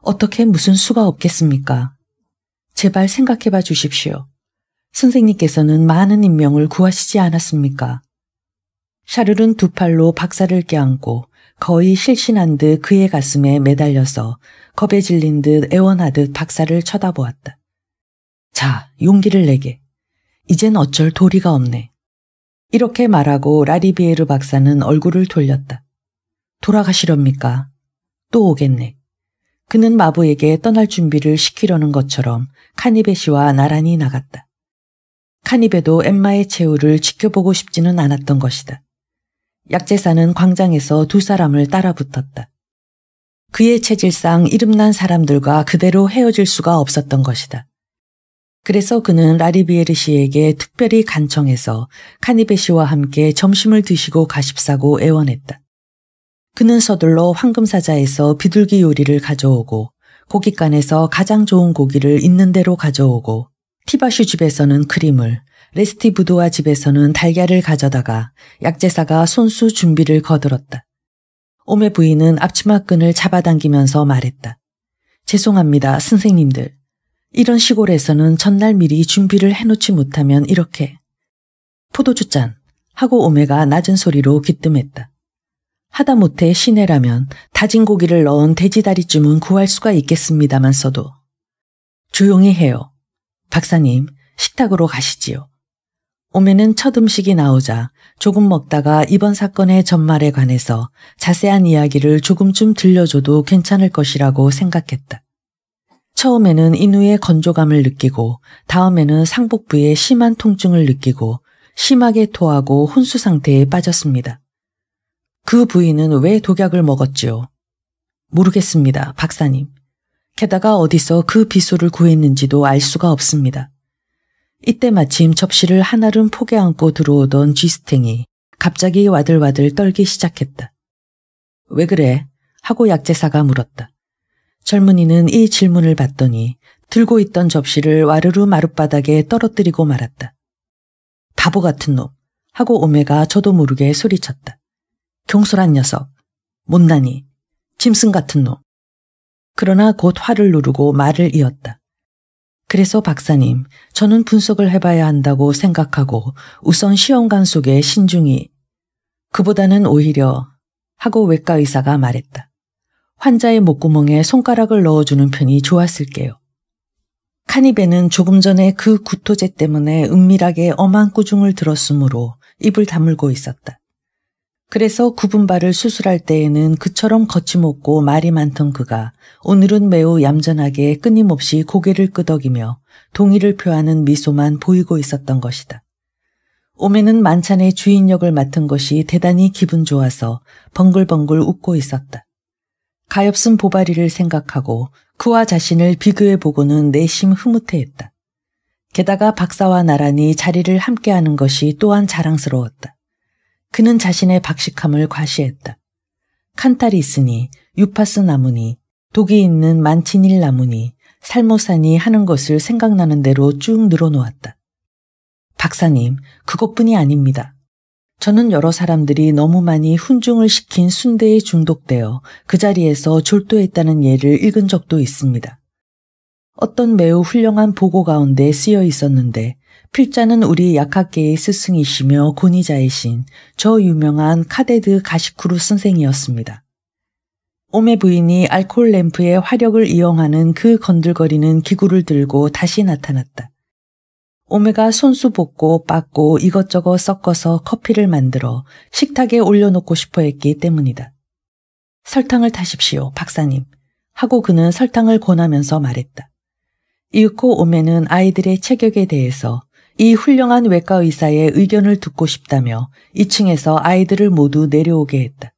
어떻게 무슨 수가 없겠습니까? 제발 생각해 봐 주십시오. 선생님께서는 많은 인명을 구하시지 않았습니까? 샤를은 두 팔로 박사를 껴안고 거의 실신한 듯 그의 가슴에 매달려서 겁에 질린 듯 애원하듯 박사를 쳐다보았다. 자, 용기를 내게. 이젠 어쩔 도리가 없네. 이렇게 말하고 라리비에르 박사는 얼굴을 돌렸다. 돌아가시렵니까? 또 오겠네. 그는 마부에게 떠날 준비를 시키려는 것처럼 카니베 씨와 나란히 나갔다. 카니베도 엠마의 최후를 지켜보고 싶지는 않았던 것이다. 약재사는 광장에서 두 사람을 따라 붙었다. 그의 체질상 이름난 사람들과 그대로 헤어질 수가 없었던 것이다. 그래서 그는 라리비에르 씨에게 특별히 간청해서 카니베 씨와 함께 점심을 드시고 가십사고 애원했다. 그는 서둘러 황금사자에서 비둘기 요리를 가져오고 고깃간에서 가장 좋은 고기를 있는 대로 가져오고 티바슈 집에서는 크림을 레스티부도와 집에서는 달걀을 가져다가 약제사가 손수 준비를 거들었다. 오메 부인은 앞치마끈을 잡아당기면서 말했다. 죄송합니다, 선생님들. 이런 시골에서는 전날 미리 준비를 해놓지 못하면 이렇게 포도주 잔 하고 오메가 낮은 소리로 기뜸했다. 하다못해 시내라면 다진 고기를 넣은 돼지다리쯤은 구할 수가 있겠습니다만 써도 조용히 해요. 박사님 식탁으로 가시지요. 오메는 첫 음식이 나오자 조금 먹다가 이번 사건의 전말에 관해서 자세한 이야기를 조금쯤 들려줘도 괜찮을 것이라고 생각했다. 처음에는 인후의 건조감을 느끼고 다음에는 상복부에 심한 통증을 느끼고 심하게 토하고 혼수 상태에 빠졌습니다. 그 부인은 왜 독약을 먹었지요? 모르겠습니다, 박사님. 게다가 어디서 그 비소를 구했는지도 알 수가 없습니다. 이때 마침 접시를 하나름 포개 안고 들어오던 쥐스탱이 갑자기 와들와들 떨기 시작했다. 왜 그래? 하고 약제사가 물었다. 젊은이는 이 질문을 받더니 들고 있던 접시를 와르르 마룻바닥에 떨어뜨리고 말았다. 바보 같은 놈 하고 오메가 저도 모르게 소리쳤다. 경솔한 녀석, 못나니, 짐승 같은 놈. 그러나 곧 화를 누르고 말을 이었다. 그래서 박사님, 저는 분석을 해봐야 한다고 생각하고 우선 시험관 속에 신중히 그보다는 오히려 하고 외과 의사가 말했다. 환자의 목구멍에 손가락을 넣어주는 편이 좋았을게요. 카니베는 조금 전에 그 구토제 때문에 은밀하게 엄한 꾸중을 들었으므로 입을 다물고 있었다. 그래서 구분발을 수술할 때에는 그처럼 거침없고 말이 많던 그가 오늘은 매우 얌전하게 끊임없이 고개를 끄덕이며 동의를 표하는 미소만 보이고 있었던 것이다. 오메는 만찬의 주인 역을 맡은 것이 대단히 기분 좋아서 벙글벙글 웃고 있었다. 가엾은 보바리를 생각하고 그와 자신을 비교해보고는 내심 흐뭇해했다. 게다가 박사와 나란히 자리를 함께하는 것이 또한 자랑스러웠다. 그는 자신의 박식함을 과시했다. 칸탈이 있으니 유파스 나무니 독이 있는 만치닐 나무니 살모산이 하는 것을 생각나는 대로 쭉 늘어놓았다. 박사님, 그것뿐이 아닙니다. 저는 여러 사람들이 너무 많이 훈중을 시킨 순대에 중독되어 그 자리에서 졸도했다는 예를 읽은 적도 있습니다. 어떤 매우 훌륭한 보고 가운데 쓰여 있었는데 필자는 우리 약학계의 스승이시며 권위자이신 저 유명한 카데드 가시쿠르 선생이었습니다. 오메 부인이 알콜 램프의 화력을 이용하는 그 건들거리는 기구를 들고 다시 나타났다. 오메가 손수 볶고 빻고 이것저것 섞어서 커피를 만들어 식탁에 올려놓고 싶어 했기 때문이다. 설탕을 타십시오, 박사님. 하고 그는 설탕을 권하면서 말했다. 이윽코 오메는 아이들의 체격에 대해서 이 훌륭한 외과 의사의 의견을 듣고 싶다며 2층에서 아이들을 모두 내려오게 했다.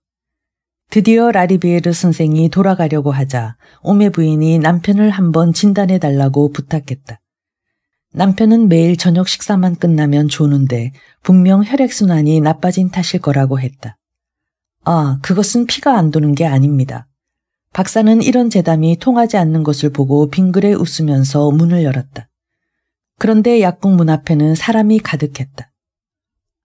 드디어 라리비에르 선생이 돌아가려고 하자 오메 부인이 남편을 한번 진단해 달라고 부탁했다. 남편은 매일 저녁 식사만 끝나면 조는데 분명 혈액순환이 나빠진 탓일 거라고 했다. 아, 그것은 피가 안 도는 게 아닙니다. 박사는 이런 재담이 통하지 않는 것을 보고 빙그레 웃으면서 문을 열었다. 그런데 약국 문 앞에는 사람이 가득했다.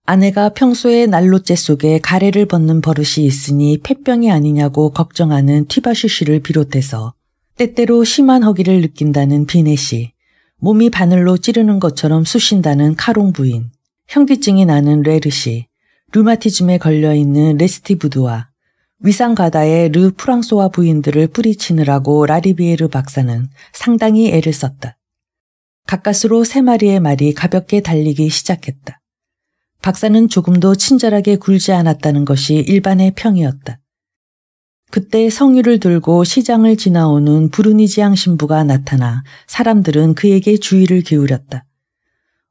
아내가 평소에 난로째 속에 가래를 벗는 버릇이 있으니 폐병이 아니냐고 걱정하는 티바슈 씨를 비롯해서 때때로 심한 허기를 느낀다는 비네 씨, 몸이 바늘로 찌르는 것처럼 쑤신다는 카롱 부인, 현기증이 나는 레르시, 류마티즘에 걸려있는 레스티부드와 위상가다의 르프랑소와 부인들을 뿌리치느라고 라리비에르 박사는 상당히 애를 썼다. 가까스로 세 마리의 말이 가볍게 달리기 시작했다. 박사는 조금도 친절하게 굴지 않았다는 것이 일반의 평이었다. 그때 성유를 들고 시장을 지나오는 부르니지양 신부가 나타나 사람들은 그에게 주의를 기울였다.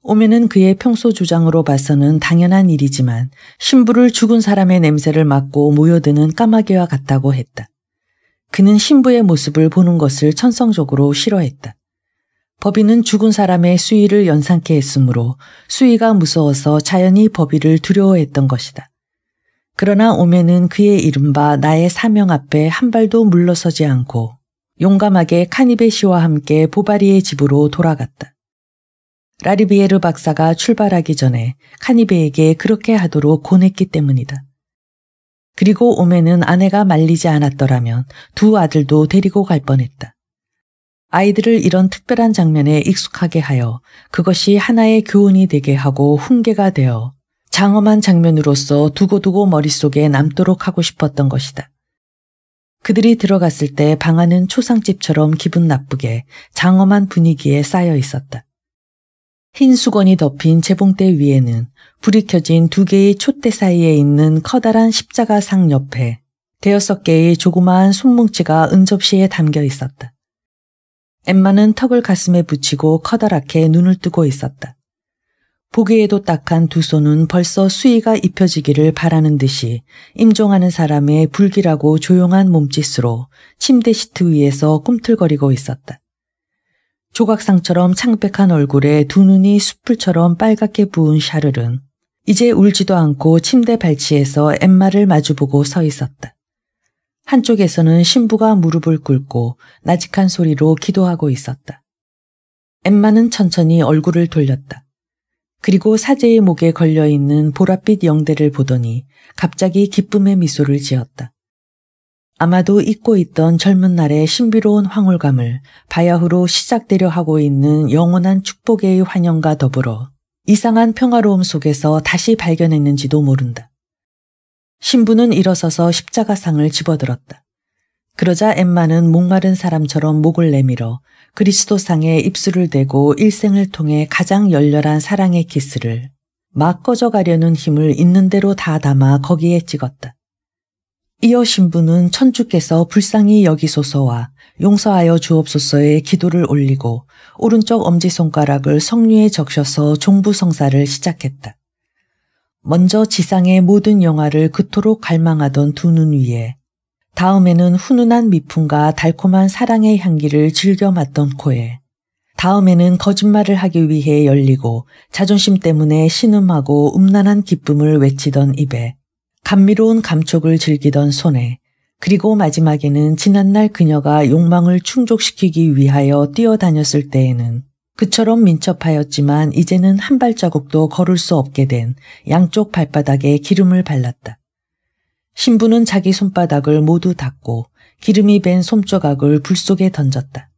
오면은 그의 평소 주장으로 봐서는 당연한 일이지만 신부를 죽은 사람의 냄새를 맡고 모여드는 까마귀와 같다고 했다. 그는 신부의 모습을 보는 것을 천성적으로 싫어했다. 법인은 죽은 사람의 수위를 연상케 했으므로 수위가 무서워서 자연히 법인을 두려워했던 것이다. 그러나 오메는 그의 이른바 나의 사명 앞에 한 발도 물러서지 않고 용감하게 카니베 씨와 함께 보바리의 집으로 돌아갔다. 라리비에르 박사가 출발하기 전에 카니베에게 그렇게 하도록 권했기 때문이다. 그리고 오메는 아내가 말리지 않았더라면 두 아들도 데리고 갈 뻔했다. 아이들을 이런 특별한 장면에 익숙하게 하여 그것이 하나의 교훈이 되게 하고 훈계가 되어 장엄한 장면으로서 두고두고 머릿속에 남도록 하고 싶었던 것이다. 그들이 들어갔을 때 방 안은 초상집처럼 기분 나쁘게 장엄한 분위기에 쌓여 있었다. 흰 수건이 덮인 재봉대 위에는 불이 켜진 두 개의 촛대 사이에 있는 커다란 십자가 상 옆에 대여섯 개의 조그마한 손뭉치가 은접시에 담겨 있었다. 엠마는 턱을 가슴에 붙이고 커다랗게 눈을 뜨고 있었다. 보기에도 딱한 두 손은 벌써 수위가 입혀지기를 바라는 듯이 임종하는 사람의 불길하고 조용한 몸짓으로 침대 시트 위에서 꿈틀거리고 있었다. 조각상처럼 창백한 얼굴에 두 눈이 숯불처럼 빨갛게 부은 샤를은 이제 울지도 않고 침대 발치에서 엠마를 마주보고 서 있었다. 한쪽에서는 신부가 무릎을 꿇고 나직한 소리로 기도하고 있었다. 엠마는 천천히 얼굴을 돌렸다. 그리고 사제의 목에 걸려있는 보랏빛 영대를 보더니 갑자기 기쁨의 미소를 지었다. 아마도 잊고 있던 젊은 날의 신비로운 황홀감을 바야흐로 시작되려 하고 있는 영원한 축복의 환영과 더불어 이상한 평화로움 속에서 다시 발견했는지도 모른다. 신부는 일어서서 십자가상을 집어들었다. 그러자 엠마는 목마른 사람처럼 목을 내밀어 그리스도상에 입술을 대고 일생을 통해 가장 열렬한 사랑의 키스를 막 꺼져가려는 힘을 있는 대로 다 담아 거기에 찍었다. 이어 신부는 천주께서 불쌍히 여기소서와 용서하여 주옵소서의 기도를 올리고 오른쪽 엄지손가락을 성류에 적셔서 종부성사를 시작했다. 먼저 지상의 모든 영화를 그토록 갈망하던 두 눈 위에 다음에는 훈훈한 미풍과 달콤한 사랑의 향기를 즐겨 맡던 코에 다음에는 거짓말을 하기 위해 열리고 자존심 때문에 신음하고 음란한 기쁨을 외치던 입에 감미로운 감촉을 즐기던 손에 그리고 마지막에는 지난날 그녀가 욕망을 충족시키기 위하여 뛰어다녔을 때에는 그처럼 민첩하였지만 이제는 한 발자국도 걸을 수 없게 된 양쪽 발바닥에 기름을 발랐다. 신부는 자기 손바닥을 모두 닦고 기름이 밴 솜조각을 불 속에 던졌다.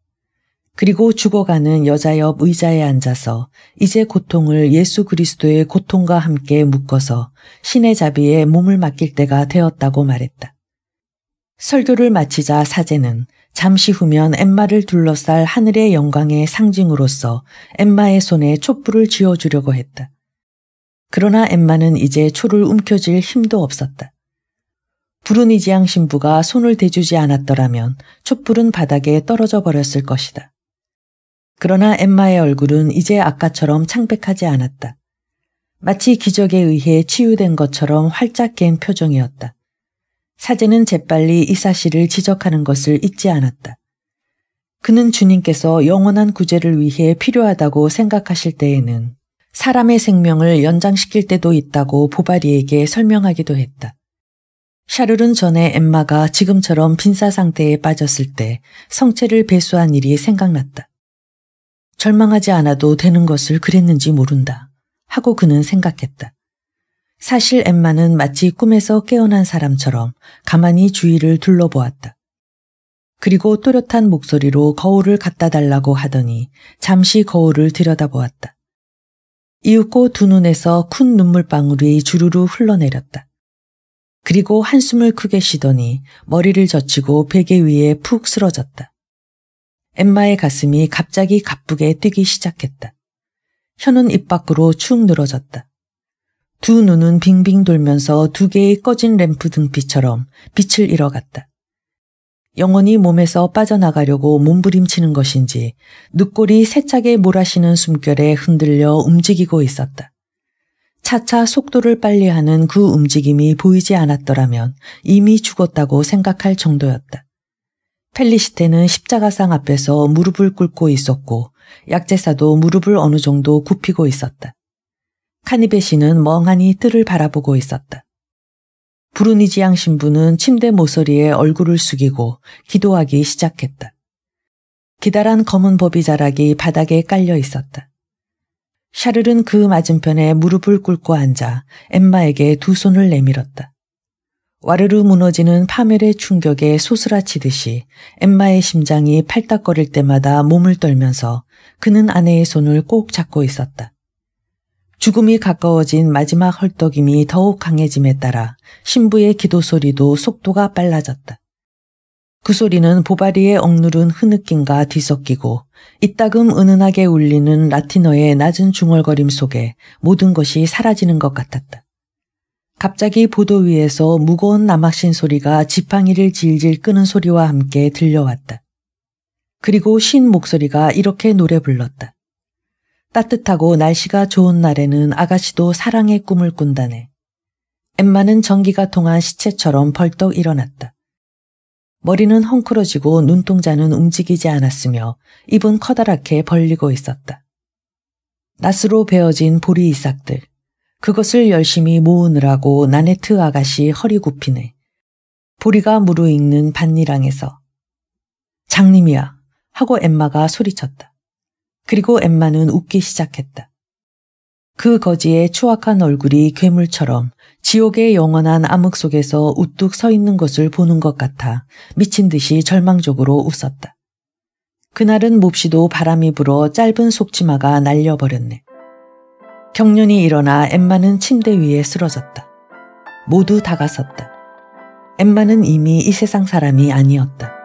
그리고 죽어가는 여자 옆 의자에 앉아서 이제 고통을 예수 그리스도의 고통과 함께 묶어서 신의 자비에 몸을 맡길 때가 되었다고 말했다. 설교를 마치자 사제는 잠시 후면 엠마를 둘러쌀 하늘의 영광의 상징으로서 엠마의 손에 촛불을 쥐어주려고 했다. 그러나 엠마는 이제 초를 움켜쥘 힘도 없었다. 부르니지앙 신부가 손을 대주지 않았더라면 촛불은 바닥에 떨어져 버렸을 것이다. 그러나 엠마의 얼굴은 이제 아까처럼 창백하지 않았다. 마치 기적에 의해 치유된 것처럼 활짝 깬 표정이었다. 사제는 재빨리 이 사실을 지적하는 것을 잊지 않았다. 그는 주님께서 영원한 구제를 위해 필요하다고 생각하실 때에는 사람의 생명을 연장시킬 때도 있다고 보바리에게 설명하기도 했다. 샤를은 전에 엠마가 지금처럼 빈사 상태에 빠졌을 때 성체를 배수한 일이 생각났다. 절망하지 않아도 되는 것을 그랬는지 모른다. 하고 그는 생각했다. 사실 엠마는 마치 꿈에서 깨어난 사람처럼 가만히 주위를 둘러보았다. 그리고 또렷한 목소리로 거울을 갖다 달라고 하더니 잠시 거울을 들여다보았다. 이윽고 두 눈에서 큰 눈물방울이 주르르 흘러내렸다. 그리고 한숨을 크게 쉬더니 머리를 젖히고 베개 위에 푹 쓰러졌다. 엠마의 가슴이 갑자기 가쁘게 뛰기 시작했다. 혀는 입 밖으로 축 늘어졌다. 두 눈은 빙빙 돌면서 두 개의 꺼진 램프 등빛처럼 빛을 잃어갔다. 영원히 몸에서 빠져나가려고 몸부림치는 것인지 늑골이 세차게 몰아시는 숨결에 흔들려 움직이고 있었다. 차차 속도를 빨리 하는 그 움직임이 보이지 않았더라면 이미 죽었다고 생각할 정도였다. 펠리시테는 십자가상 앞에서 무릎을 꿇고 있었고 약제사도 무릎을 어느 정도 굽히고 있었다. 카니베 시는 멍하니 뜰을 바라보고 있었다. 브루니지양 신부는 침대 모서리에 얼굴을 숙이고 기도하기 시작했다. 기다란 검은 법이 자락이 바닥에 깔려 있었다. 샤를은 그 맞은편에 무릎을 꿇고 앉아 엠마에게 두 손을 내밀었다. 와르르 무너지는 파멸의 충격에 소스라치듯이 엠마의 심장이 팔딱거릴 때마다 몸을 떨면서 그는 아내의 손을 꼭 잡고 있었다. 죽음이 가까워진 마지막 헐떡임이 더욱 강해짐에 따라 신부의 기도 소리도 속도가 빨라졌다. 그 소리는 보바리의 억누른 흐느낌과 뒤섞이고 이따금 은은하게 울리는 라틴어의 낮은 중얼거림 속에 모든 것이 사라지는 것 같았다. 갑자기 보도 위에서 무거운 남학신 소리가 지팡이를 질질 끄는 소리와 함께 들려왔다. 그리고 신 목소리가 이렇게 노래 불렀다. 따뜻하고 날씨가 좋은 날에는 아가씨도 사랑의 꿈을 꾼다네. 엠마는 전기가 통한 시체처럼 벌떡 일어났다. 머리는 헝클어지고 눈동자는 움직이지 않았으며 입은 커다랗게 벌리고 있었다. 낫으로 베어진 보리 이삭들. 그것을 열심히 모으느라고 나네트 아가씨 허리 굽히네. 보리가 무르익는 밭니랑에서 장님이야 하고 엠마가 소리쳤다. 그리고 엠마는 웃기 시작했다. 그 거지의 추악한 얼굴이 괴물처럼 지옥의 영원한 암흑 속에서 우뚝 서 있는 것을 보는 것 같아 미친 듯이 절망적으로 웃었다. 그날은 몹시도 바람이 불어 짧은 속치마가 날려버렸네. 경련이 일어나 엠마는 침대 위에 쓰러졌다. 모두 다가섰다. 엠마는 이미 이 세상 사람이 아니었다.